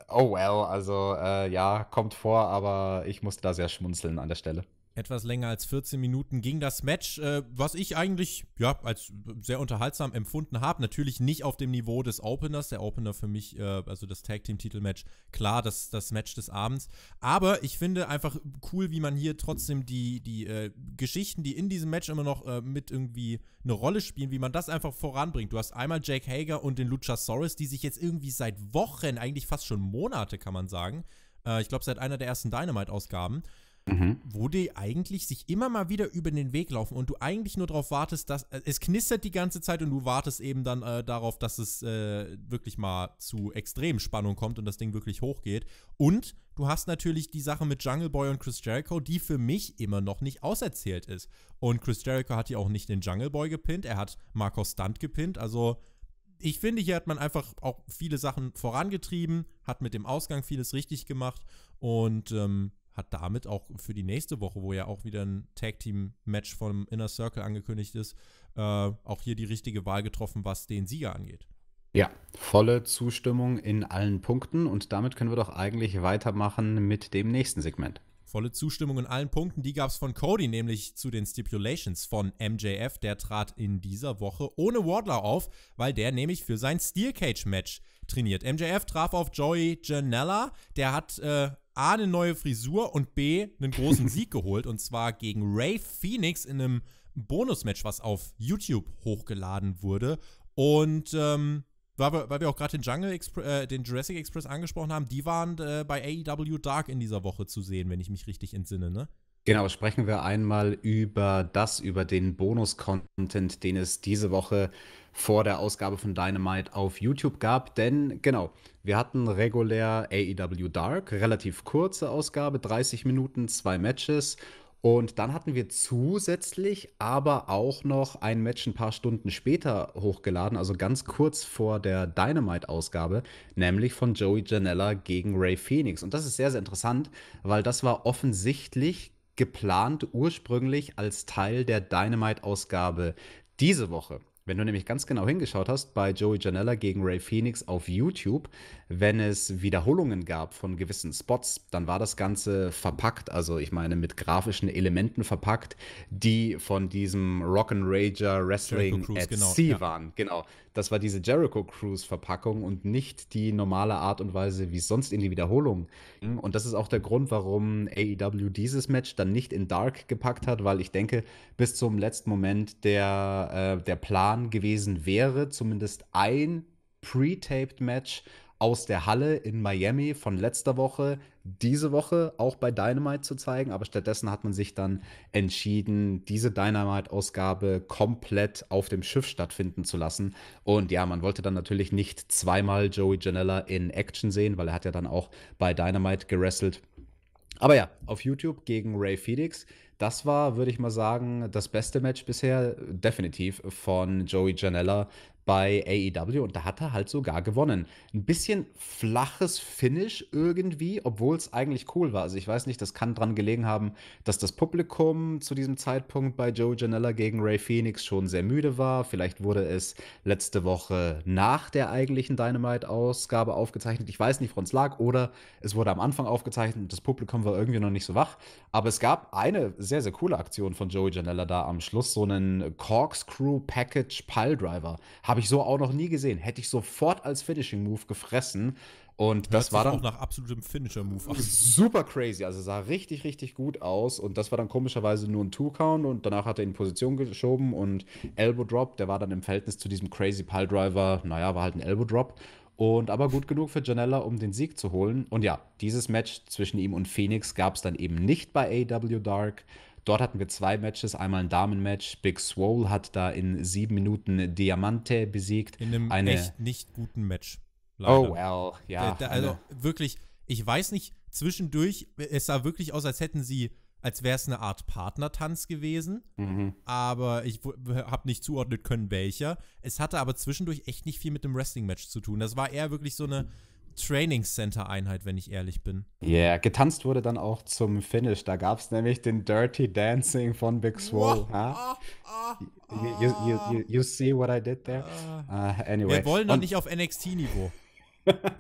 Oh well, also äh, ja, kommt vor, aber ich musste da sehr schmunzeln an der Stelle etwas länger als 14 Minuten ging das Match, äh, was ich eigentlich ja als sehr unterhaltsam empfunden habe. Natürlich nicht auf dem Niveau des Openers. Der Opener für mich, äh, also das Tag Team Titelmatch, klar, das, das Match des Abends. Aber ich finde einfach cool, wie man hier trotzdem die, die äh, Geschichten, die in diesem Match immer noch äh, mit irgendwie eine Rolle spielen, wie man das einfach voranbringt. Du hast einmal Jake Hager und den Luchasaurus, die sich jetzt irgendwie seit Wochen, eigentlich fast schon Monate, kann man sagen, äh, ich glaube seit einer der ersten Dynamite-Ausgaben, mhm. wo die eigentlich sich immer mal wieder über den Weg laufen und du eigentlich nur darauf wartest, dass äh, es knistert die ganze Zeit und du wartest eben dann äh, darauf, dass es äh, wirklich mal zu extremen Spannung kommt und das Ding wirklich hochgeht. Und du hast natürlich die Sache mit Jungle Boy und Chris Jericho, die für mich immer noch nicht auserzählt ist. Und Chris Jericho hat ja auch nicht den Jungle Boy gepinnt, er hat Marcos Stunt gepinnt, also ich finde, hier hat man einfach auch viele Sachen vorangetrieben, hat mit dem Ausgang vieles richtig gemacht und ähm, hat damit auch für die nächste Woche, wo ja auch wieder ein Tag Team Match vom Inner Circle angekündigt ist, äh, auch hier die richtige Wahl getroffen, was den Sieger angeht. Ja, volle Zustimmung in allen Punkten und damit können wir doch eigentlich weitermachen mit dem nächsten Segment. Volle Zustimmung in allen Punkten, die gab es von Cody, nämlich zu den Stipulations von MJF. Der trat in dieser Woche ohne Wardler auf, weil der nämlich für sein Steel Cage Match trainiert. MJF traf auf Joey Janella, der hat äh, A, eine neue Frisur und B, einen großen Sieg geholt. Und zwar gegen Ray Phoenix in einem Bonusmatch, was auf YouTube hochgeladen wurde. Und ähm, weil, weil wir, auch gerade den, äh, den Jurassic Express angesprochen haben, die waren äh, bei AEW Dark in dieser Woche zu sehen, wenn ich mich richtig entsinne, ne? Genau, sprechen wir einmal über das, über den Bonus-Content, den es diese Woche vor der Ausgabe von Dynamite auf YouTube gab. Denn genau, wir hatten regulär AEW Dark, relativ kurze Ausgabe, 30 Minuten, zwei Matches. Und dann hatten wir zusätzlich aber auch noch ein Match ein paar Stunden später hochgeladen, also ganz kurz vor der Dynamite-Ausgabe, nämlich von Joey Janella gegen Ray Phoenix. Und das ist sehr, sehr interessant, weil das war offensichtlich geplant ursprünglich als Teil der Dynamite-Ausgabe diese Woche. Wenn du nämlich ganz genau hingeschaut hast bei Joey Janella gegen Ray Phoenix auf YouTube, wenn es Wiederholungen gab von gewissen Spots, dann war das Ganze verpackt, also ich meine mit grafischen Elementen verpackt, die von diesem Rock'n'Rager Wrestling at genau, Sea ja. waren. Genau das war diese Jericho Cruise Verpackung und nicht die normale Art und Weise, wie es sonst in die Wiederholung ging. Und das ist auch der Grund, warum AEW dieses Match dann nicht in Dark gepackt hat, weil ich denke, bis zum letzten Moment der, äh, der Plan gewesen wäre, zumindest ein Pre-Taped Match aus der Halle in Miami von letzter Woche diese Woche auch bei Dynamite zu zeigen, aber stattdessen hat man sich dann entschieden, diese Dynamite-Ausgabe komplett auf dem Schiff stattfinden zu lassen. Und ja, man wollte dann natürlich nicht zweimal Joey Janella in Action sehen, weil er hat ja dann auch bei Dynamite gerasselt. Aber ja, auf YouTube gegen Ray Felix. Das war, würde ich mal sagen, das beste Match bisher, definitiv von Joey Janella bei AEW und da hat er halt sogar gewonnen. Ein bisschen flaches Finish irgendwie, obwohl es eigentlich cool war. Also ich weiß nicht, das kann dran gelegen haben, dass das Publikum zu diesem Zeitpunkt bei Joe Janella gegen Ray Phoenix schon sehr müde war. Vielleicht wurde es letzte Woche nach der eigentlichen Dynamite-Ausgabe aufgezeichnet. Ich weiß nicht, woran es lag. Oder es wurde am Anfang aufgezeichnet und das Publikum war irgendwie noch nicht so wach. Aber es gab eine sehr, sehr coole Aktion von Joey Janella da am Schluss. So einen Corkscrew Package Pile Driver habe ich so auch noch nie gesehen. Hätte ich sofort als Finishing Move gefressen. Und Hört das war dann auch nach absolutem Finisher Move. An. Super crazy, also sah richtig richtig gut aus und das war dann komischerweise nur ein Two Count und danach hat er in Position geschoben und Elbow Drop, der war dann im Verhältnis zu diesem crazy Pile Driver, naja, war halt ein Elbow Drop und aber gut genug für Janella, um den Sieg zu holen. Und ja, dieses Match zwischen ihm und Phoenix gab es dann eben nicht bei AW Dark. Dort hatten wir zwei Matches, einmal ein Damenmatch. Big Swole hat da in sieben Minuten Diamante besiegt. In einem eine echt nicht guten Match. Leider. Oh well, ja. Da, da, also wirklich, ich weiß nicht, zwischendurch, es sah wirklich aus, als hätten sie als wäre es eine Art Partnertanz gewesen, mhm. aber ich habe nicht zuordnen können, welcher. Es hatte aber zwischendurch echt nicht viel mit dem Wrestling-Match zu tun. Das war eher wirklich so eine, Training Center einheit wenn ich ehrlich bin. Ja, yeah, getanzt wurde dann auch zum Finish. Da gab es nämlich den Dirty Dancing von Big Swole. Ah, ah, ah, you, you, you, you, ah. see what I did there? Uh, anyway. Wir wollen doch nicht auf NXT-Niveau.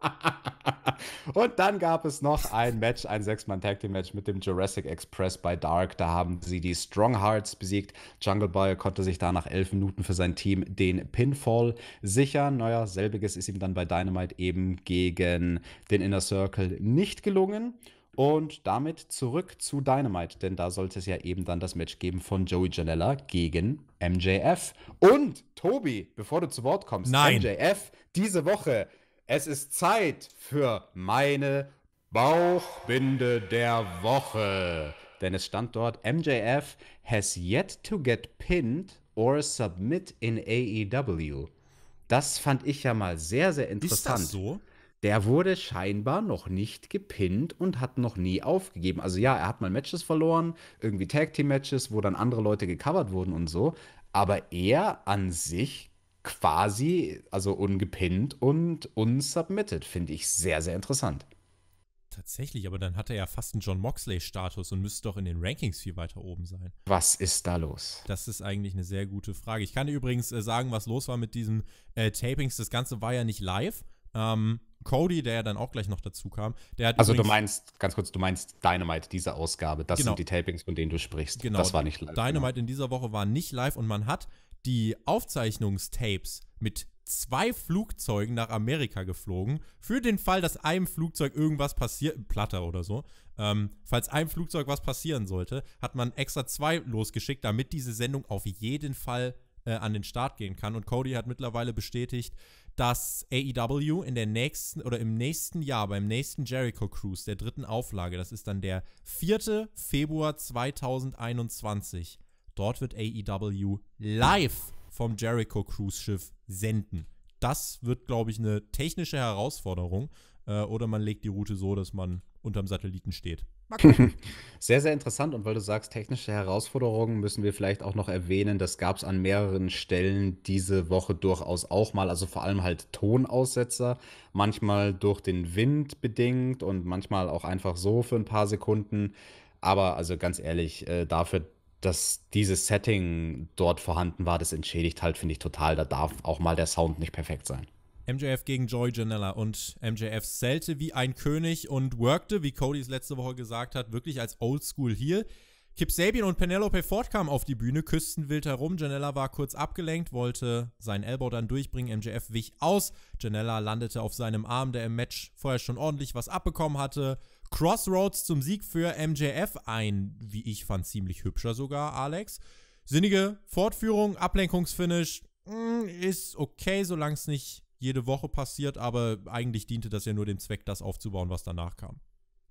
Und dann gab es noch ein Match, ein Sechs-Mann-Tag-Team-Match mit dem Jurassic Express bei Dark. Da haben sie die Strong Hearts besiegt. Jungle Boy konnte sich da nach elf Minuten für sein Team den Pinfall sichern. Naja, selbiges ist ihm dann bei Dynamite eben gegen den Inner Circle nicht gelungen. Und damit zurück zu Dynamite, denn da sollte es ja eben dann das Match geben von Joey Janella gegen MJF. Und Tobi, bevor du zu Wort kommst, Nein. MJF diese Woche es ist Zeit für meine Bauchbinde der Woche. Denn es stand dort, MJF has yet to get pinned or submit in AEW. Das fand ich ja mal sehr, sehr interessant. Ist das so? Der wurde scheinbar noch nicht gepinnt und hat noch nie aufgegeben. Also ja, er hat mal Matches verloren, irgendwie Tag Team Matches, wo dann andere Leute gecovert wurden und so. Aber er an sich quasi, also ungepinnt und unsubmitted. Finde ich sehr, sehr interessant. Tatsächlich, aber dann hat er ja fast einen John Moxley-Status und müsste doch in den Rankings viel weiter oben sein. Was ist da los? Das ist eigentlich eine sehr gute Frage. Ich kann dir übrigens äh, sagen, was los war mit diesen äh, Tapings. Das Ganze war ja nicht live. Ähm, Cody, der ja dann auch gleich noch dazu kam, der hat. Also, du meinst, ganz kurz, du meinst Dynamite, diese Ausgabe. Das genau. sind die Tapings, von denen du sprichst. Genau. Das war nicht live. Genau. Dynamite genau. in dieser Woche war nicht live und man hat die Aufzeichnungstapes mit zwei Flugzeugen nach Amerika geflogen, für den Fall, dass einem Flugzeug irgendwas passiert, Platter oder so, ähm, falls einem Flugzeug was passieren sollte, hat man extra zwei losgeschickt, damit diese Sendung auf jeden Fall äh, an den Start gehen kann. Und Cody hat mittlerweile bestätigt, dass AEW in der nächsten oder im nächsten Jahr beim nächsten Jericho Cruise der dritten Auflage, das ist dann der 4. Februar 2021, Dort wird AEW live vom Jericho Cruise Schiff senden. Das wird, glaube ich, eine technische Herausforderung. Äh, oder man legt die Route so, dass man unterm Satelliten steht. Sehr, sehr interessant. Und weil du sagst, technische Herausforderungen, müssen wir vielleicht auch noch erwähnen, das gab es an mehreren Stellen diese Woche durchaus auch mal. Also vor allem halt Tonaussetzer, manchmal durch den Wind bedingt und manchmal auch einfach so für ein paar Sekunden. Aber also ganz ehrlich, äh, dafür, dass dieses Setting dort vorhanden war, das entschädigt halt, finde ich, total. Da darf auch mal der Sound nicht perfekt sein. MJF gegen Joy Janella und MJF zählte wie ein König und workte, wie Cody es letzte Woche gesagt hat, wirklich als Oldschool Heel. Kip Sabian und Penelope Ford kamen auf die Bühne, küssten wild herum. Janella war kurz abgelenkt, wollte seinen Elbow dann durchbringen. MJF wich aus. Janella landete auf seinem Arm, der im Match vorher schon ordentlich was abbekommen hatte. Crossroads zum Sieg für MJF ein, wie ich fand, ziemlich hübscher sogar, Alex. Sinnige Fortführung, Ablenkungsfinish, mm, ist okay, solange es nicht jede Woche passiert, aber eigentlich diente das ja nur dem Zweck, das aufzubauen, was danach kam.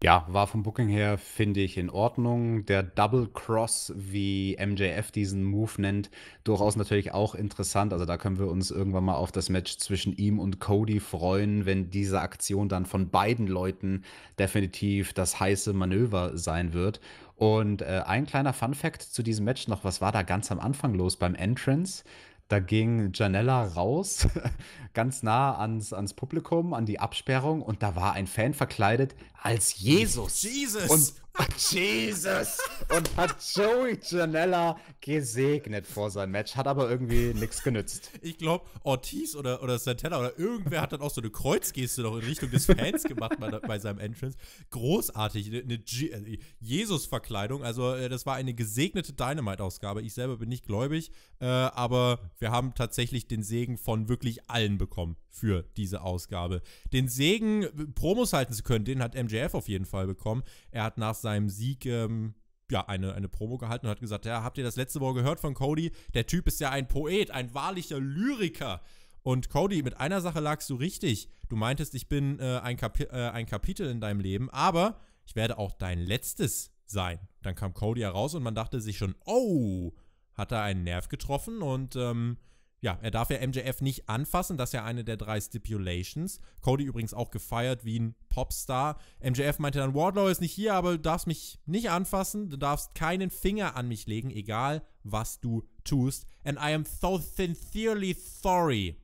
Ja, war vom Booking her, finde ich, in Ordnung. Der Double Cross, wie MJF diesen Move nennt, durchaus natürlich auch interessant. Also da können wir uns irgendwann mal auf das Match zwischen ihm und Cody freuen, wenn diese Aktion dann von beiden Leuten definitiv das heiße Manöver sein wird. Und äh, ein kleiner Fun Fact zu diesem Match noch, was war da ganz am Anfang los beim Entrance? Da ging Janella raus, ganz nah ans, ans Publikum, an die Absperrung und da war ein Fan verkleidet als Jesus. Jesus! Und Jesus! Und hat Joey Janella gesegnet vor seinem Match, hat aber irgendwie nichts genützt. Ich glaube, Ortiz oder, oder Santella oder irgendwer hat dann auch so eine Kreuzgeste noch in Richtung des Fans gemacht bei, bei seinem Entrance. Großartig, eine, ne äh, Jesus-Verkleidung. Also, äh, das war eine gesegnete Dynamite-Ausgabe. Ich selber bin nicht gläubig, äh, aber wir haben tatsächlich den Segen von wirklich allen bekommen für diese Ausgabe. Den Segen, äh, Promos halten zu können, den hat MJF auf jeden Fall bekommen. Er hat nach seinem seinem Sieg ähm, ja, eine, eine Promo gehalten und hat gesagt, ja, habt ihr das letzte Woche gehört von Cody? Der Typ ist ja ein Poet, ein wahrlicher Lyriker. Und Cody, mit einer Sache lagst du richtig. Du meintest, ich bin äh, ein, Kapi äh, ein Kapitel in deinem Leben, aber ich werde auch dein letztes sein. Dann kam Cody heraus und man dachte sich schon, oh, hat er einen Nerv getroffen und ähm, ja, er darf ja MJF nicht anfassen, das ist ja eine der drei Stipulations. Cody übrigens auch gefeiert wie ein Popstar. MJF meinte dann, Wardlow ist nicht hier, aber du darfst mich nicht anfassen, du darfst keinen Finger an mich legen, egal was du tust. And I am so sincerely sorry,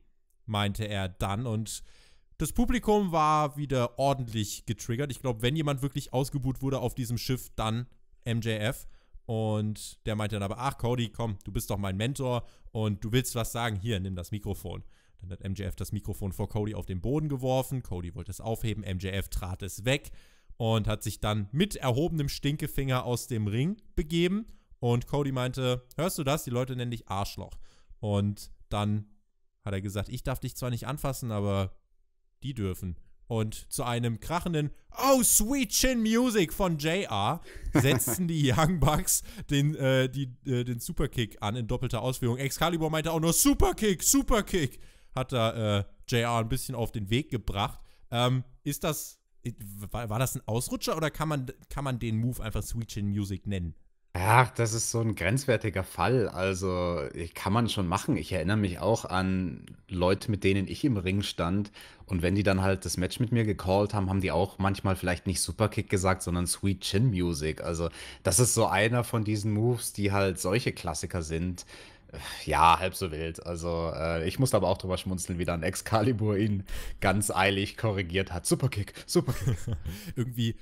meinte er dann und das Publikum war wieder ordentlich getriggert. Ich glaube, wenn jemand wirklich ausgebuht wurde auf diesem Schiff, dann MJF. Und der meinte dann aber, ach Cody, komm, du bist doch mein Mentor und du willst was sagen, hier, nimm das Mikrofon. Dann hat MJF das Mikrofon vor Cody auf den Boden geworfen, Cody wollte es aufheben, MJF trat es weg und hat sich dann mit erhobenem Stinkefinger aus dem Ring begeben. Und Cody meinte, hörst du das? Die Leute nennen dich Arschloch. Und dann hat er gesagt, ich darf dich zwar nicht anfassen, aber die dürfen. Und zu einem krachenden Oh, Sweet Chin Music von JR setzten die Young Bucks den, äh, die, äh, den Superkick an in doppelter Ausführung. Excalibur meinte auch nur Superkick, Superkick. Hat da äh, JR ein bisschen auf den Weg gebracht. Ähm, ist das, war, war das ein Ausrutscher oder kann man, kann man den Move einfach Sweet Chin Music nennen? Ach, das ist so ein grenzwertiger Fall. Also, äh, kann man schon machen. Ich erinnere mich auch an Leute, mit denen ich im Ring stand. Und wenn die dann halt das Match mit mir gecallt haben, haben die auch manchmal vielleicht nicht Superkick gesagt, sondern Sweet Chin Music. Also, das ist so einer von diesen Moves, die halt solche Klassiker sind. Ja, halb so wild. Also, äh, ich musste aber auch drüber schmunzeln, wie dann Excalibur ihn ganz eilig korrigiert hat. Superkick, Superkick. Irgendwie,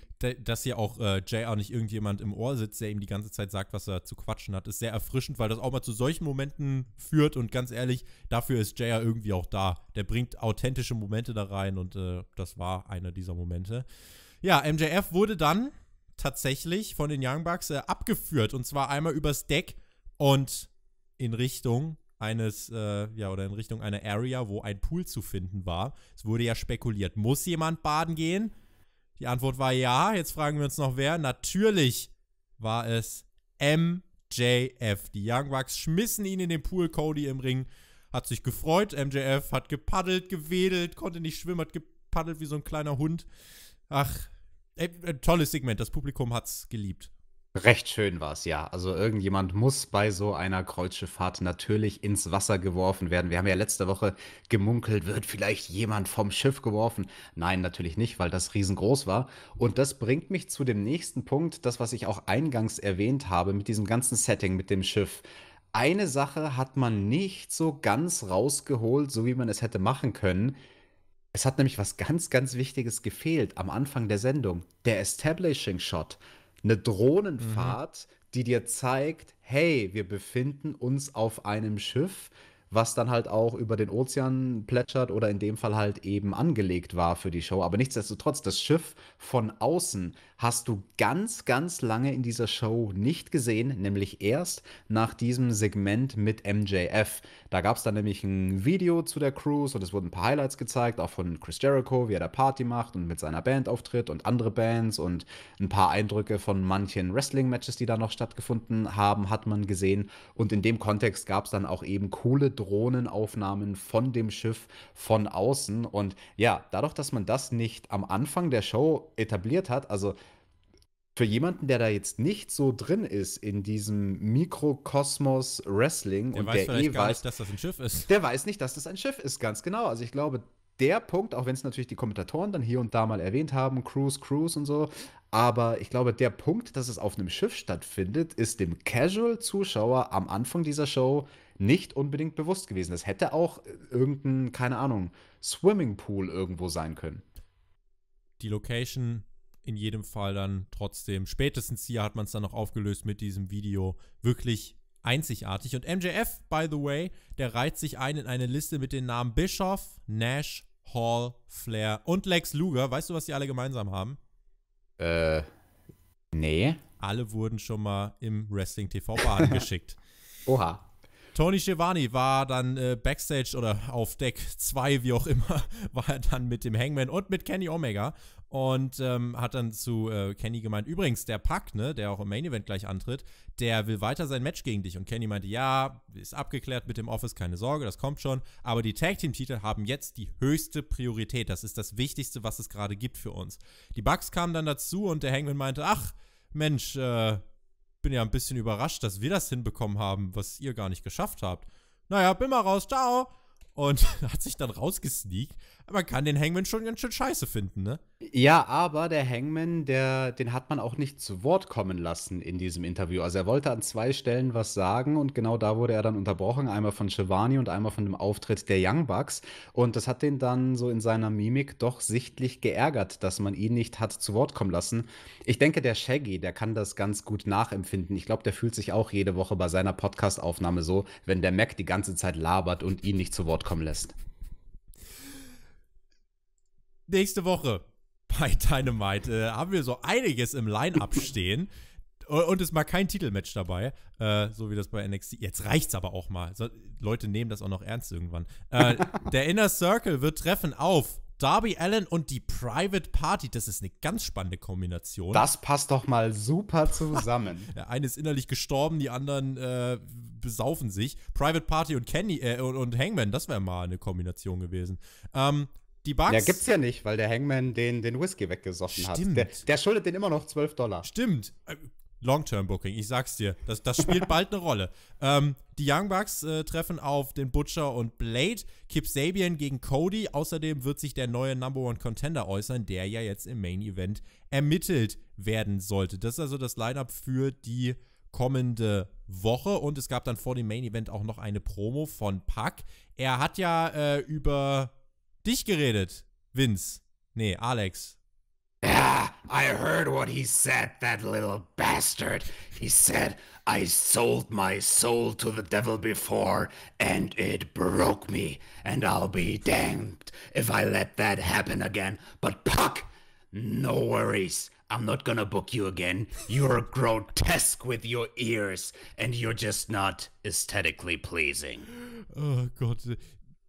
dass hier auch äh, JR nicht irgendjemand im Ohr sitzt, der ihm die ganze Zeit sagt, was er zu quatschen hat, ist sehr erfrischend, weil das auch mal zu solchen Momenten führt. Und ganz ehrlich, dafür ist JR irgendwie auch da. Der bringt authentische Momente da rein und äh, das war einer dieser Momente. Ja, MJF wurde dann tatsächlich von den Young Bucks äh, abgeführt und zwar einmal übers Deck und in Richtung eines, äh, ja, oder in Richtung einer Area, wo ein Pool zu finden war. Es wurde ja spekuliert, muss jemand baden gehen? Die Antwort war ja. Jetzt fragen wir uns noch wer. Natürlich war es MJF. Die Young Bucks schmissen ihn in den Pool, Cody im Ring hat sich gefreut. MJF hat gepaddelt, gewedelt, konnte nicht schwimmen, hat gepaddelt wie so ein kleiner Hund. Ach, ey, tolles Segment. Das Publikum hat's geliebt. Recht schön war es, ja. Also irgendjemand muss bei so einer Kreuzschifffahrt natürlich ins Wasser geworfen werden. Wir haben ja letzte Woche gemunkelt, wird vielleicht jemand vom Schiff geworfen? Nein, natürlich nicht, weil das riesengroß war. Und das bringt mich zu dem nächsten Punkt, das, was ich auch eingangs erwähnt habe, mit diesem ganzen Setting, mit dem Schiff. Eine Sache hat man nicht so ganz rausgeholt, so wie man es hätte machen können. Es hat nämlich was ganz, ganz Wichtiges gefehlt am Anfang der Sendung. Der Establishing Shot. Eine mhm. Drohnenfahrt, mhm. die dir zeigt, hey, wir befinden uns auf einem Schiff, was dann halt auch über den Ozean plätschert oder in dem Fall halt eben angelegt war für die Show. Aber nichtsdestotrotz, das Schiff von außen hast du ganz, ganz lange in dieser Show nicht gesehen, nämlich erst nach diesem Segment mit MJF. Da gab es dann nämlich ein Video zu der Cruise und es wurden ein paar Highlights gezeigt, auch von Chris Jericho, wie er da Party macht und mit seiner Band auftritt und andere Bands und ein paar Eindrücke von manchen Wrestling-Matches, die da noch stattgefunden haben, hat man gesehen. Und in dem Kontext gab es dann auch eben coole Drohnenaufnahmen von dem Schiff von außen. Und ja, dadurch, dass man das nicht am Anfang der Show etabliert hat, also für jemanden, der da jetzt nicht so drin ist in diesem Mikrokosmos Wrestling der und der eh weiß, nicht, dass das ein Schiff ist. Der weiß nicht, dass das ein Schiff ist, ganz genau. Also ich glaube, der Punkt, auch wenn es natürlich die Kommentatoren dann hier und da mal erwähnt haben, Cruise, Cruise und so, aber ich glaube, der Punkt, dass es auf einem Schiff stattfindet, ist dem Casual-Zuschauer am Anfang dieser Show nicht unbedingt bewusst gewesen. Das hätte auch äh, irgendein, keine Ahnung, Swimmingpool irgendwo sein können. Die Location in jedem Fall dann trotzdem, spätestens hier hat man es dann noch aufgelöst mit diesem Video, wirklich einzigartig. Und MJF, by the way, der reiht sich ein in eine Liste mit den Namen Bischoff, Nash, Hall, Flair und Lex Luger. Weißt du, was die alle gemeinsam haben? Äh, nee. Alle wurden schon mal im Wrestling TV Bahn geschickt. Oha. Tony Schiavone war dann äh, Backstage oder auf Deck 2, wie auch immer, war er dann mit dem Hangman und mit Kenny Omega und ähm, hat dann zu äh, Kenny gemeint, übrigens, der Pack, ne, der auch im Main Event gleich antritt, der will weiter sein Match gegen dich. Und Kenny meinte, ja, ist abgeklärt mit dem Office, keine Sorge, das kommt schon. Aber die Tag Team Titel haben jetzt die höchste Priorität. Das ist das Wichtigste, was es gerade gibt für uns. Die Bugs kamen dann dazu und der Hangman meinte, ach, Mensch, äh, bin ja ein bisschen überrascht, dass wir das hinbekommen haben, was ihr gar nicht geschafft habt. Naja, bin mal raus, ciao. Und hat sich dann rausgesneakt man kann den Hangman schon ganz schön scheiße finden, ne? Ja, aber der Hangman, der, den hat man auch nicht zu Wort kommen lassen in diesem Interview. Also er wollte an zwei Stellen was sagen und genau da wurde er dann unterbrochen. Einmal von Shivani und einmal von dem Auftritt der Young Bucks. Und das hat den dann so in seiner Mimik doch sichtlich geärgert, dass man ihn nicht hat zu Wort kommen lassen. Ich denke, der Shaggy, der kann das ganz gut nachempfinden. Ich glaube, der fühlt sich auch jede Woche bei seiner Podcast-Aufnahme so, wenn der Mac die ganze Zeit labert und ihn nicht zu Wort kommen lässt nächste Woche bei Dynamite äh, haben wir so einiges im Line-Up stehen. Äh, und es mal kein Titelmatch dabei, äh, so wie das bei NXT. Jetzt reicht's aber auch mal. So, Leute nehmen das auch noch ernst irgendwann. Äh, der Inner Circle wird treffen auf Darby Allen und die Private Party. Das ist eine ganz spannende Kombination. Das passt doch mal super zusammen. der eine ist innerlich gestorben, die anderen äh, besaufen sich. Private Party und Kenny äh, und, und Hangman, das wäre mal eine Kombination gewesen. Ähm, die Bugs. Ja, gibt's ja nicht, weil der Hangman den, den Whisky weggesoffen Stimmt. hat. Der, der schuldet den immer noch 12 Dollar. Stimmt. Äh, Long-Term-Booking, ich sag's dir. Das, das spielt bald eine Rolle. Ähm, die Young Bucks äh, treffen auf den Butcher und Blade. Kip Sabian gegen Cody. Außerdem wird sich der neue Number One Contender äußern, der ja jetzt im Main Event ermittelt werden sollte. Das ist also das Lineup für die kommende Woche. Und es gab dann vor dem Main Event auch noch eine Promo von Pack. Er hat ja äh, über dich geredet, Vince. Nee, Alex. Yeah, I heard what he said, that little bastard. He said, I sold my soul to the devil before, and it broke me, and I'll be damned if I let that happen again. But Puck, no worries. I'm not gonna book you again. You're grotesque with your ears, and you're just not aesthetically pleasing. Oh God.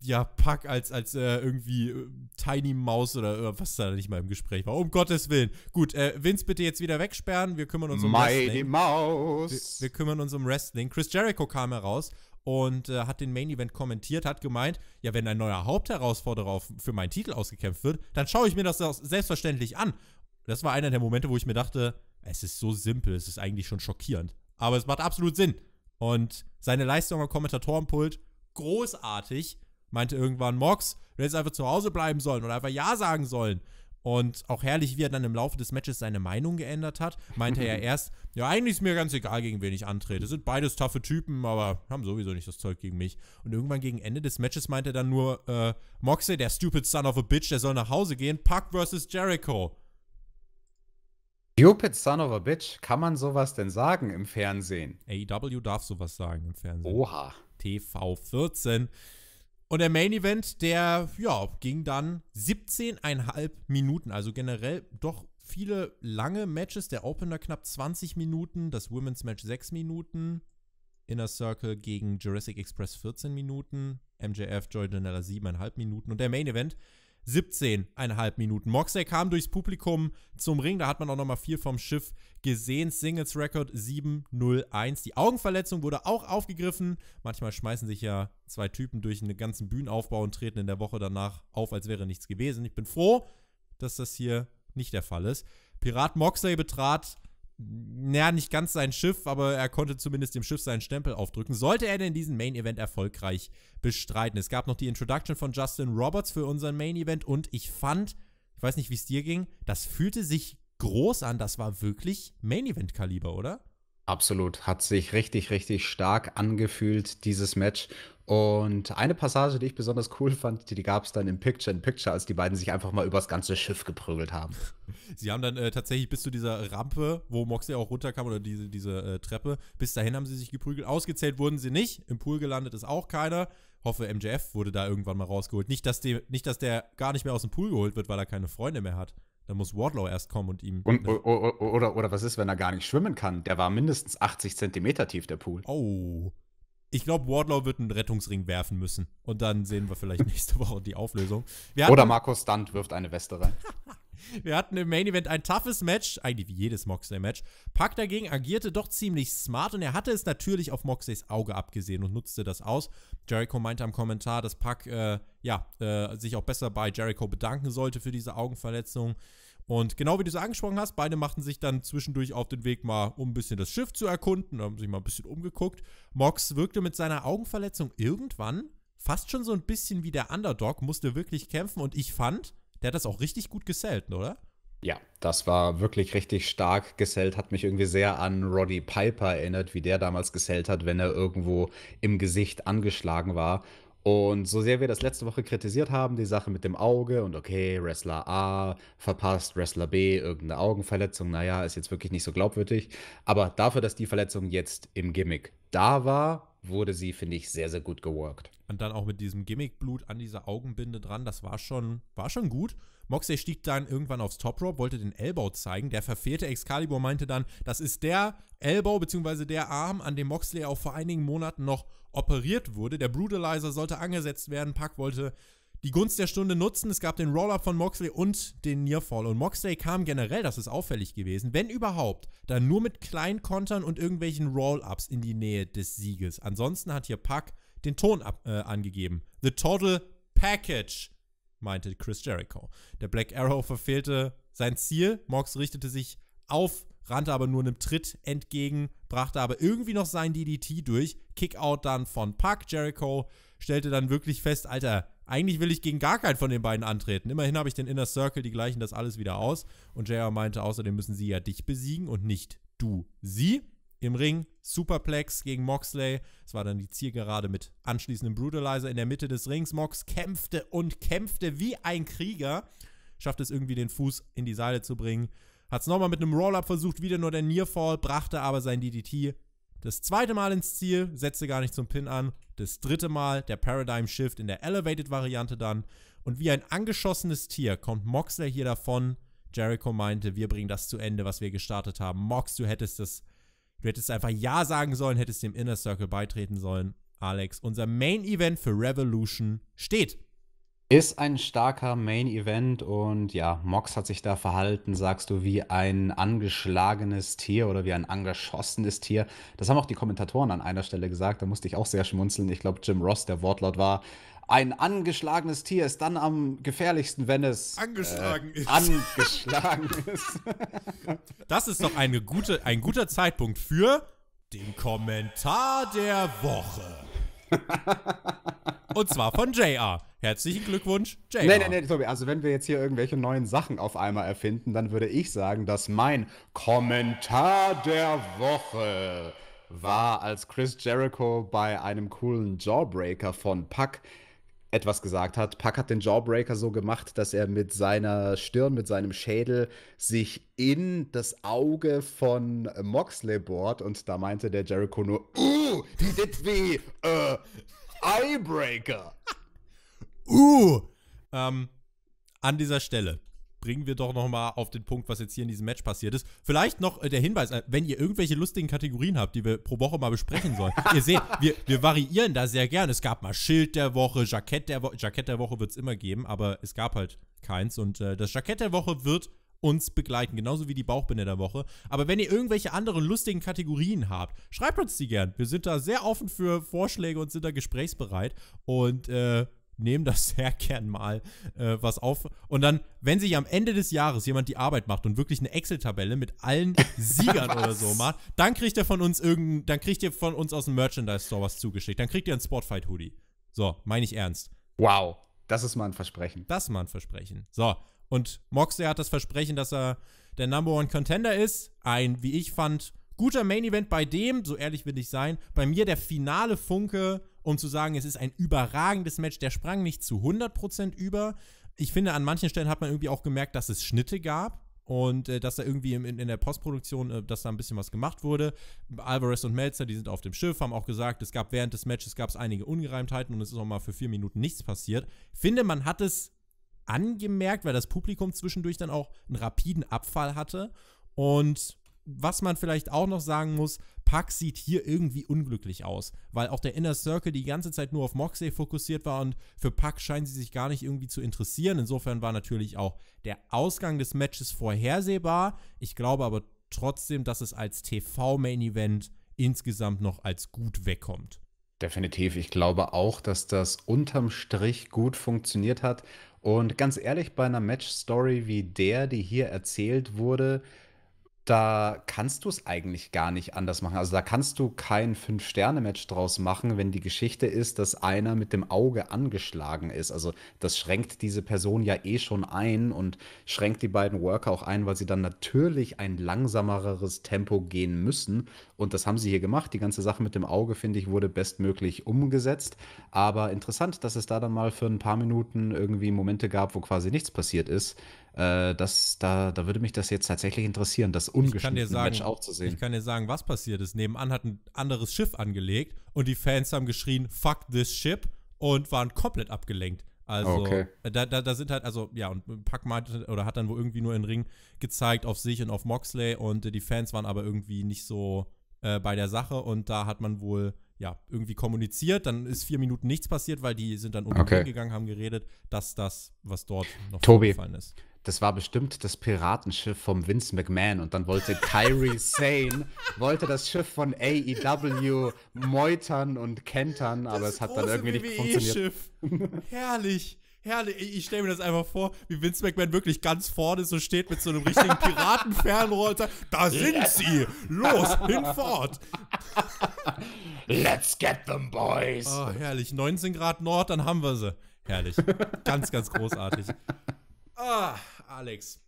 ja, Pack als, als äh, irgendwie äh, Tiny Maus oder äh, was da nicht mal im Gespräch war. Um Gottes Willen. Gut, äh, Vince bitte jetzt wieder wegsperren. Wir kümmern uns um Mighty Wrestling. Maus. Wir, wir, kümmern uns um Wrestling. Chris Jericho kam heraus und äh, hat den Main Event kommentiert, hat gemeint, ja, wenn ein neuer Hauptherausforderer auf, für meinen Titel ausgekämpft wird, dann schaue ich mir das selbstverständlich an. Das war einer der Momente, wo ich mir dachte, es ist so simpel, es ist eigentlich schon schockierend. Aber es macht absolut Sinn. Und seine Leistung am Kommentatorenpult, großartig meinte irgendwann Mox, du hättest einfach zu Hause bleiben sollen oder einfach Ja sagen sollen. Und auch herrlich, wie er dann im Laufe des Matches seine Meinung geändert hat, meinte er ja erst, ja, eigentlich ist mir ganz egal, gegen wen ich antrete. sind beides taffe Typen, aber haben sowieso nicht das Zeug gegen mich. Und irgendwann gegen Ende des Matches meinte er dann nur, äh, Moxe, der stupid son of a bitch, der soll nach Hause gehen, Puck versus Jericho. Stupid son of a bitch, kann man sowas denn sagen im Fernsehen? AEW darf sowas sagen im Fernsehen. Oha. TV 14. Und der Main Event, der ja, ging dann 17,5 Minuten, also generell doch viele lange Matches. Der Opener knapp 20 Minuten, das Women's Match 6 Minuten, Inner Circle gegen Jurassic Express 14 Minuten, MJF Joy Janela 7,5 Minuten und der Main Event 17,5 Minuten. Moxley kam durchs Publikum zum Ring, da hat man auch nochmal viel vom Schiff gesehen. Singles Record 701. Die Augenverletzung wurde auch aufgegriffen. Manchmal schmeißen sich ja zwei Typen durch einen ganzen Bühnenaufbau und treten in der Woche danach auf, als wäre nichts gewesen. Ich bin froh, dass das hier nicht der Fall ist. Pirat Moxley betrat naja, nicht ganz sein Schiff, aber er konnte zumindest dem Schiff seinen Stempel aufdrücken. Sollte er denn diesen Main Event erfolgreich bestreiten? Es gab noch die Introduction von Justin Roberts für unseren Main Event und ich fand, ich weiß nicht, wie es dir ging, das fühlte sich groß an. Das war wirklich Main Event Kaliber, oder? Absolut. Hat sich richtig, richtig stark angefühlt, dieses Match. Und eine Passage, die ich besonders cool fand, die, die gab es dann im Picture in Picture, als die beiden sich einfach mal übers ganze Schiff geprügelt haben. Sie haben dann äh, tatsächlich bis zu dieser Rampe, wo Moxie auch runterkam, oder diese, diese äh, Treppe, bis dahin haben sie sich geprügelt. Ausgezählt wurden sie nicht. Im Pool gelandet ist auch keiner. Hoffe, MJF wurde da irgendwann mal rausgeholt. Nicht, dass, die, nicht, dass der gar nicht mehr aus dem Pool geholt wird, weil er keine Freunde mehr hat. Dann muss Wardlow erst kommen und ihm. Und, oder, oder, oder was ist, wenn er gar nicht schwimmen kann? Der war mindestens 80 Zentimeter tief, der Pool. Oh. Ich glaube, Wardlow wird einen Rettungsring werfen müssen. Und dann sehen wir vielleicht nächste Woche die Auflösung. Hatten, oder Markus Stunt wirft eine Weste rein. Wir hatten im Main Event ein toughes Match, eigentlich wie jedes Moxley-Match. Pack dagegen agierte doch ziemlich smart und er hatte es natürlich auf Moxleys Auge abgesehen und nutzte das aus. Jericho meinte am Kommentar, dass Pack äh, ja, äh, sich auch besser bei Jericho bedanken sollte für diese Augenverletzung. Und genau wie du es angesprochen hast, beide machten sich dann zwischendurch auf den Weg mal, um ein bisschen das Schiff zu erkunden, haben sich mal ein bisschen umgeguckt. Mox wirkte mit seiner Augenverletzung irgendwann fast schon so ein bisschen wie der Underdog, musste wirklich kämpfen und ich fand, der hat das auch richtig gut gesellt, ne, oder? Ja, das war wirklich richtig stark gesellt, hat mich irgendwie sehr an Roddy Piper erinnert, wie der damals gesellt hat, wenn er irgendwo im Gesicht angeschlagen war. Und so sehr wir das letzte Woche kritisiert haben, die Sache mit dem Auge und okay, Wrestler A verpasst, Wrestler B irgendeine Augenverletzung, naja, ist jetzt wirklich nicht so glaubwürdig. Aber dafür, dass die Verletzung jetzt im Gimmick da war, wurde sie, finde ich, sehr, sehr gut geworkt. Und dann auch mit diesem Gimmickblut an dieser Augenbinde dran, das war schon, war schon gut. Moxley stieg dann irgendwann aufs Top Rope, wollte den Elbow zeigen. Der verfehlte Excalibur meinte dann, das ist der Elbow bzw. der Arm, an dem Moxley auch vor einigen Monaten noch operiert wurde. Der Brutalizer sollte angesetzt werden. Pack wollte die Gunst der Stunde nutzen. Es gab den Roll-Up von Moxley und den Nearfall. Und Moxley kam generell, das ist auffällig gewesen, wenn überhaupt, dann nur mit kleinen Kontern und irgendwelchen Roll-Ups in die Nähe des Sieges. Ansonsten hat hier Pack den Ton ab, äh, angegeben. The total package, meinte Chris Jericho. Der Black Arrow verfehlte sein Ziel. Mox richtete sich auf, rannte aber nur einem Tritt entgegen, brachte aber irgendwie noch sein DDT durch. Kickout dann von Pack Jericho stellte dann wirklich fest, Alter, eigentlich will ich gegen gar keinen von den beiden antreten. Immerhin habe ich den Inner Circle, die gleichen das alles wieder aus. Und JR meinte, außerdem müssen sie ja dich besiegen und nicht du sie. Im Ring Superplex gegen Moxley. Es war dann die Zielgerade mit anschließendem Brutalizer in der Mitte des Rings. Mox kämpfte und kämpfte wie ein Krieger. Schafft es irgendwie, den Fuß in die Seile zu bringen. Hat es nochmal mit einem Roll-Up versucht, wieder nur der Nearfall, brachte aber sein DDT das zweite Mal ins Ziel, setzte gar nicht zum Pin an. Das dritte Mal der Paradigm Shift in der Elevated-Variante dann. Und wie ein angeschossenes Tier kommt Moxley hier davon. Jericho meinte, wir bringen das zu Ende, was wir gestartet haben. Mox, du hättest das, du hättest einfach Ja sagen sollen, hättest dem Inner Circle beitreten sollen. Alex, unser Main Event für Revolution steht. Ist ein starker Main Event und ja, Mox hat sich da verhalten, sagst du, wie ein angeschlagenes Tier oder wie ein angeschossenes Tier. Das haben auch die Kommentatoren an einer Stelle gesagt, da musste ich auch sehr schmunzeln. Ich glaube, Jim Ross, der Wortlaut war, ein angeschlagenes Tier ist dann am gefährlichsten, wenn es äh, angeschlagen äh, ist. Angeschlagen ist. Das ist doch eine gute, ein guter Zeitpunkt für den Kommentar der Woche. Und zwar von JR. Herzlichen Glückwunsch, JR. Nee, nee, nee, Tobi, also wenn wir jetzt hier irgendwelche neuen Sachen auf einmal erfinden, dann würde ich sagen, dass mein Kommentar der Woche war, als Chris Jericho bei einem coolen Jawbreaker von Puck etwas gesagt hat. Puck hat den Jawbreaker so gemacht, dass er mit seiner Stirn, mit seinem Schädel sich in das Auge von Moxley bohrt und da meinte der Jericho nur, uh, die sind wie, äh, uh, Eyebreaker. uh, ähm, an dieser Stelle bringen wir doch noch mal auf den Punkt, was jetzt hier in diesem Match passiert ist. Vielleicht noch äh, der Hinweis, äh, wenn ihr irgendwelche lustigen Kategorien habt, die wir pro Woche mal besprechen sollen. ihr seht, wir, wir variieren da sehr gern. Es gab mal Schild der Woche, Jackett der Woche. Jackett der Woche wird es immer geben, aber es gab halt keins. Und äh, das Jackett der Woche wird uns begleiten, genauso wie die Bauchbinde der Woche. Aber wenn ihr irgendwelche anderen lustigen Kategorien habt, schreibt uns die gern. Wir sind da sehr offen für Vorschläge und sind da gesprächsbereit. Und äh, nehmen das sehr gern mal äh, was auf. Und dann, wenn sich am Ende des Jahres jemand die Arbeit macht und wirklich eine Excel-Tabelle mit allen Siegern oder so macht, dann kriegt ihr von uns irgendein, dann kriegt ihr von uns aus dem Merchandise-Store was zugeschickt. Dann kriegt ihr ein Sportfight-Hoodie. So, meine ich ernst. Wow, das ist mal ein Versprechen. Das ist mal ein Versprechen. So, und Mox, der hat das Versprechen, dass er der Number One Contender ist. Ein, wie ich fand, guter Main Event bei dem, so ehrlich will ich sein, bei mir der finale Funke um zu sagen, es ist ein überragendes Match. Der sprang nicht zu 100% über. Ich finde, an manchen Stellen hat man irgendwie auch gemerkt, dass es Schnitte gab und äh, dass da irgendwie in, in der Postproduktion, äh, dass da ein bisschen was gemacht wurde. Alvarez und Melzer, die sind auf dem Schiff, haben auch gesagt, es gab während des Matches gab es einige Ungereimtheiten und es ist auch mal für vier Minuten nichts passiert. Finde, man hat es angemerkt, weil das Publikum zwischendurch dann auch einen rapiden Abfall hatte und was man vielleicht auch noch sagen muss, Pack sieht hier irgendwie unglücklich aus, weil auch der Inner Circle die ganze Zeit nur auf Moxley fokussiert war und für Pack scheinen sie sich gar nicht irgendwie zu interessieren. Insofern war natürlich auch der Ausgang des Matches vorhersehbar. Ich glaube aber trotzdem, dass es als TV-Main-Event insgesamt noch als gut wegkommt. Definitiv. Ich glaube auch, dass das unterm Strich gut funktioniert hat. Und ganz ehrlich, bei einer Match-Story wie der, die hier erzählt wurde, da kannst du es eigentlich gar nicht anders machen. Also da kannst du kein Fünf-Sterne-Match draus machen, wenn die Geschichte ist, dass einer mit dem Auge angeschlagen ist. Also das schränkt diese Person ja eh schon ein und schränkt die beiden Worker auch ein, weil sie dann natürlich ein langsameres Tempo gehen müssen. Und das haben sie hier gemacht. Die ganze Sache mit dem Auge, finde ich, wurde bestmöglich umgesetzt. Aber interessant, dass es da dann mal für ein paar Minuten irgendwie Momente gab, wo quasi nichts passiert ist äh, das, da, da würde mich das jetzt tatsächlich interessieren, das ungeschnittene sagen, Match auch zu sehen. Ich kann dir sagen, was passiert ist. Nebenan hat ein anderes Schiff angelegt und die Fans haben geschrien, fuck this ship und waren komplett abgelenkt. Also okay. da, da, da sind halt, also ja, und Pac oder hat dann wohl irgendwie nur in Ring gezeigt auf sich und auf Moxley und äh, die Fans waren aber irgendwie nicht so äh, bei der Sache und da hat man wohl ja irgendwie kommuniziert. Dann ist vier Minuten nichts passiert, weil die sind dann um okay. gegangen, haben geredet, dass das, was dort noch Tobi, vorgefallen ist das war bestimmt das Piratenschiff vom Vince McMahon und dann wollte Kyrie Sane, wollte das Schiff von AEW meutern und kentern, aber es hat dann irgendwie nicht e funktioniert. Schiff. Herrlich. Herrlich, ich stelle mir das einfach vor, wie Vince McMahon wirklich ganz vorne so steht mit so einem richtigen Piratenfernroller. Da sind sie! Los, hinfort! Let's get them, boys! Oh, herrlich. 19 Grad Nord, dann haben wir sie. Herrlich. Ganz, ganz großartig. Ah. Alex.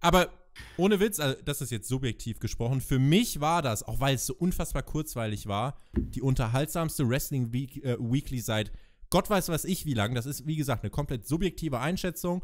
Aber ohne Witz, also das ist jetzt subjektiv gesprochen, für mich war das, auch weil es so unfassbar kurzweilig war, die unterhaltsamste Wrestling Week, äh, Weekly seit Gott weiß was ich wie lang. Das ist, wie gesagt, eine komplett subjektive Einschätzung.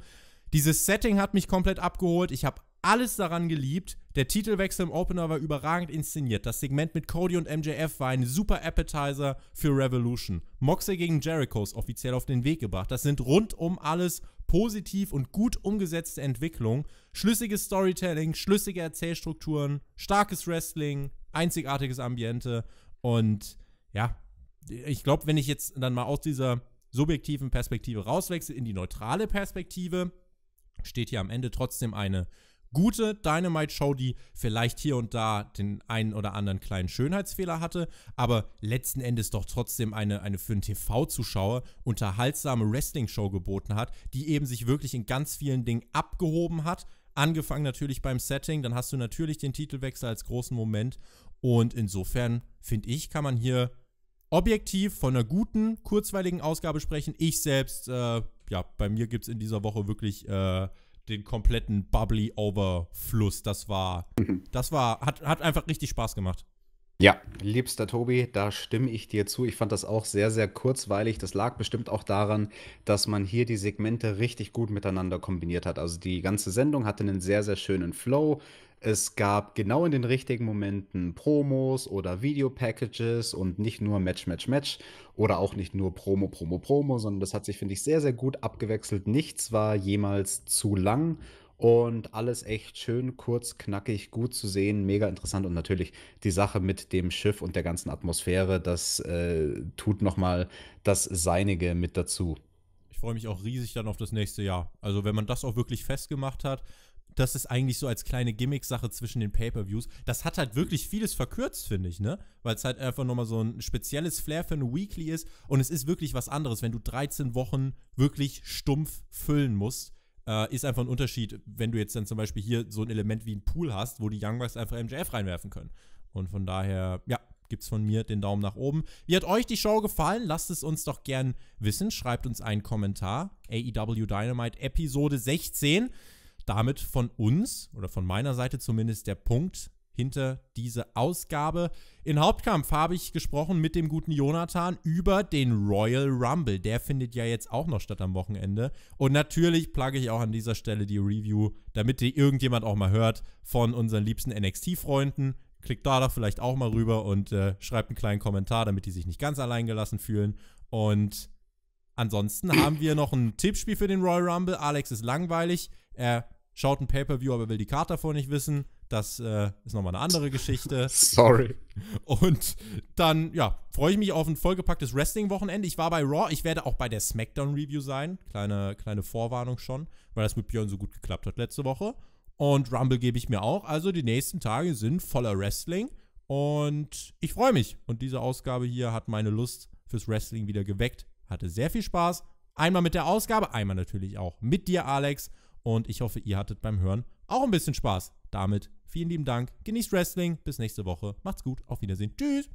Dieses Setting hat mich komplett abgeholt. Ich habe alles daran geliebt. Der Titelwechsel im Opener war überragend inszeniert. Das Segment mit Cody und MJF war ein super Appetizer für Revolution. Moxley gegen Jericho ist offiziell auf den Weg gebracht. Das sind rundum alles positiv und gut umgesetzte Entwicklung, schlüssiges Storytelling, schlüssige Erzählstrukturen, starkes Wrestling, einzigartiges Ambiente und ja, ich glaube, wenn ich jetzt dann mal aus dieser subjektiven Perspektive rauswechsel in die neutrale Perspektive, steht hier am Ende trotzdem eine gute Dynamite-Show, die vielleicht hier und da den einen oder anderen kleinen Schönheitsfehler hatte, aber letzten Endes doch trotzdem eine, eine für einen TV-Zuschauer unterhaltsame Wrestling-Show geboten hat, die eben sich wirklich in ganz vielen Dingen abgehoben hat. Angefangen natürlich beim Setting, dann hast du natürlich den Titelwechsel als großen Moment. Und insofern, finde ich, kann man hier objektiv von einer guten, kurzweiligen Ausgabe sprechen. Ich selbst, äh, ja, bei mir gibt es in dieser Woche wirklich äh, den kompletten Bubbly Overfluss. Das war, mhm. das war, hat, hat einfach richtig Spaß gemacht. Ja, liebster Tobi, da stimme ich dir zu. Ich fand das auch sehr, sehr kurzweilig. Das lag bestimmt auch daran, dass man hier die Segmente richtig gut miteinander kombiniert hat. Also die ganze Sendung hatte einen sehr, sehr schönen Flow. Es gab genau in den richtigen Momenten Promos oder Videopackages und nicht nur Match, Match, Match oder auch nicht nur Promo, Promo, Promo, sondern das hat sich, finde ich, sehr, sehr gut abgewechselt. Nichts war jemals zu lang und alles echt schön, kurz, knackig, gut zu sehen, mega interessant und natürlich die Sache mit dem Schiff und der ganzen Atmosphäre, das äh, tut nochmal das Seinige mit dazu. Ich freue mich auch riesig dann auf das nächste Jahr. Also wenn man das auch wirklich festgemacht hat, das ist eigentlich so als kleine Gimmick-Sache zwischen den Pay-Per-Views. Das hat halt wirklich vieles verkürzt, finde ich, ne? Weil es halt einfach nochmal so ein spezielles Flair für eine Weekly ist. Und es ist wirklich was anderes, wenn du 13 Wochen wirklich stumpf füllen musst. Äh, ist einfach ein Unterschied, wenn du jetzt dann zum Beispiel hier so ein Element wie ein Pool hast, wo die Young Bucks einfach MJF reinwerfen können. Und von daher, ja, gibt's von mir den Daumen nach oben. Wie hat euch die Show gefallen? Lasst es uns doch gern wissen. Schreibt uns einen Kommentar. AEW Dynamite Episode 16 damit von uns oder von meiner Seite zumindest der Punkt hinter diese Ausgabe. In Hauptkampf habe ich gesprochen mit dem guten Jonathan über den Royal Rumble. Der findet ja jetzt auch noch statt am Wochenende. Und natürlich plugge ich auch an dieser Stelle die Review, damit die irgendjemand auch mal hört von unseren liebsten NXT-Freunden. Klickt da doch vielleicht auch mal rüber und äh, schreibt einen kleinen Kommentar, damit die sich nicht ganz allein gelassen fühlen. Und Ansonsten haben wir noch ein Tippspiel für den Royal Rumble. Alex ist langweilig. Er schaut ein Pay-Per-View, aber will die Karte davor nicht wissen. Das äh, ist nochmal eine andere Geschichte. Sorry. Und dann, ja, freue ich mich auf ein vollgepacktes Wrestling-Wochenende. Ich war bei Raw, ich werde auch bei der SmackDown-Review sein. Kleine, kleine Vorwarnung schon, weil das mit Björn so gut geklappt hat letzte Woche. Und Rumble gebe ich mir auch. Also die nächsten Tage sind voller Wrestling. Und ich freue mich. Und diese Ausgabe hier hat meine Lust fürs Wrestling wieder geweckt. Hatte sehr viel Spaß. Einmal mit der Ausgabe, einmal natürlich auch mit dir, Alex. Und ich hoffe, ihr hattet beim Hören auch ein bisschen Spaß. Damit vielen lieben Dank. Genießt Wrestling. Bis nächste Woche. Macht's gut. Auf Wiedersehen. Tschüss.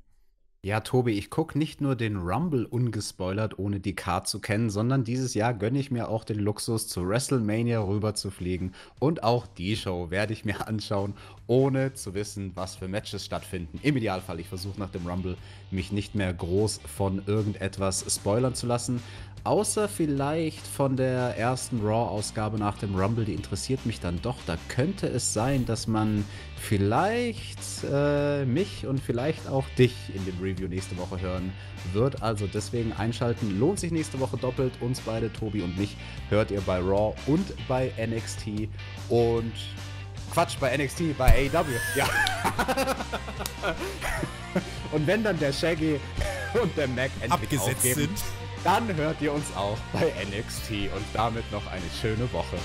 Ja, Tobi, ich gucke nicht nur den Rumble ungespoilert, ohne die Card zu kennen, sondern dieses Jahr gönne ich mir auch den Luxus, zu WrestleMania rüber zu fliegen. Und auch die Show werde ich mir anschauen, ohne zu wissen, was für Matches stattfinden. Im Idealfall, ich versuche nach dem Rumble mich nicht mehr groß von irgendetwas spoilern zu lassen. Außer vielleicht von der ersten Raw-Ausgabe nach dem Rumble, die interessiert mich dann doch. Da könnte es sein, dass man vielleicht äh, mich und vielleicht auch dich in dem Review nächste Woche hören wird. Also deswegen einschalten. Lohnt sich nächste Woche doppelt. Uns beide, Tobi und mich, hört ihr bei Raw und bei NXT. Und Quatsch, bei NXT, bei AEW. Ja. und wenn dann der Shaggy und der Mac endlich abgesetzt aufgeben, sind dann hört ihr uns auch bei NXT und damit noch eine schöne Woche.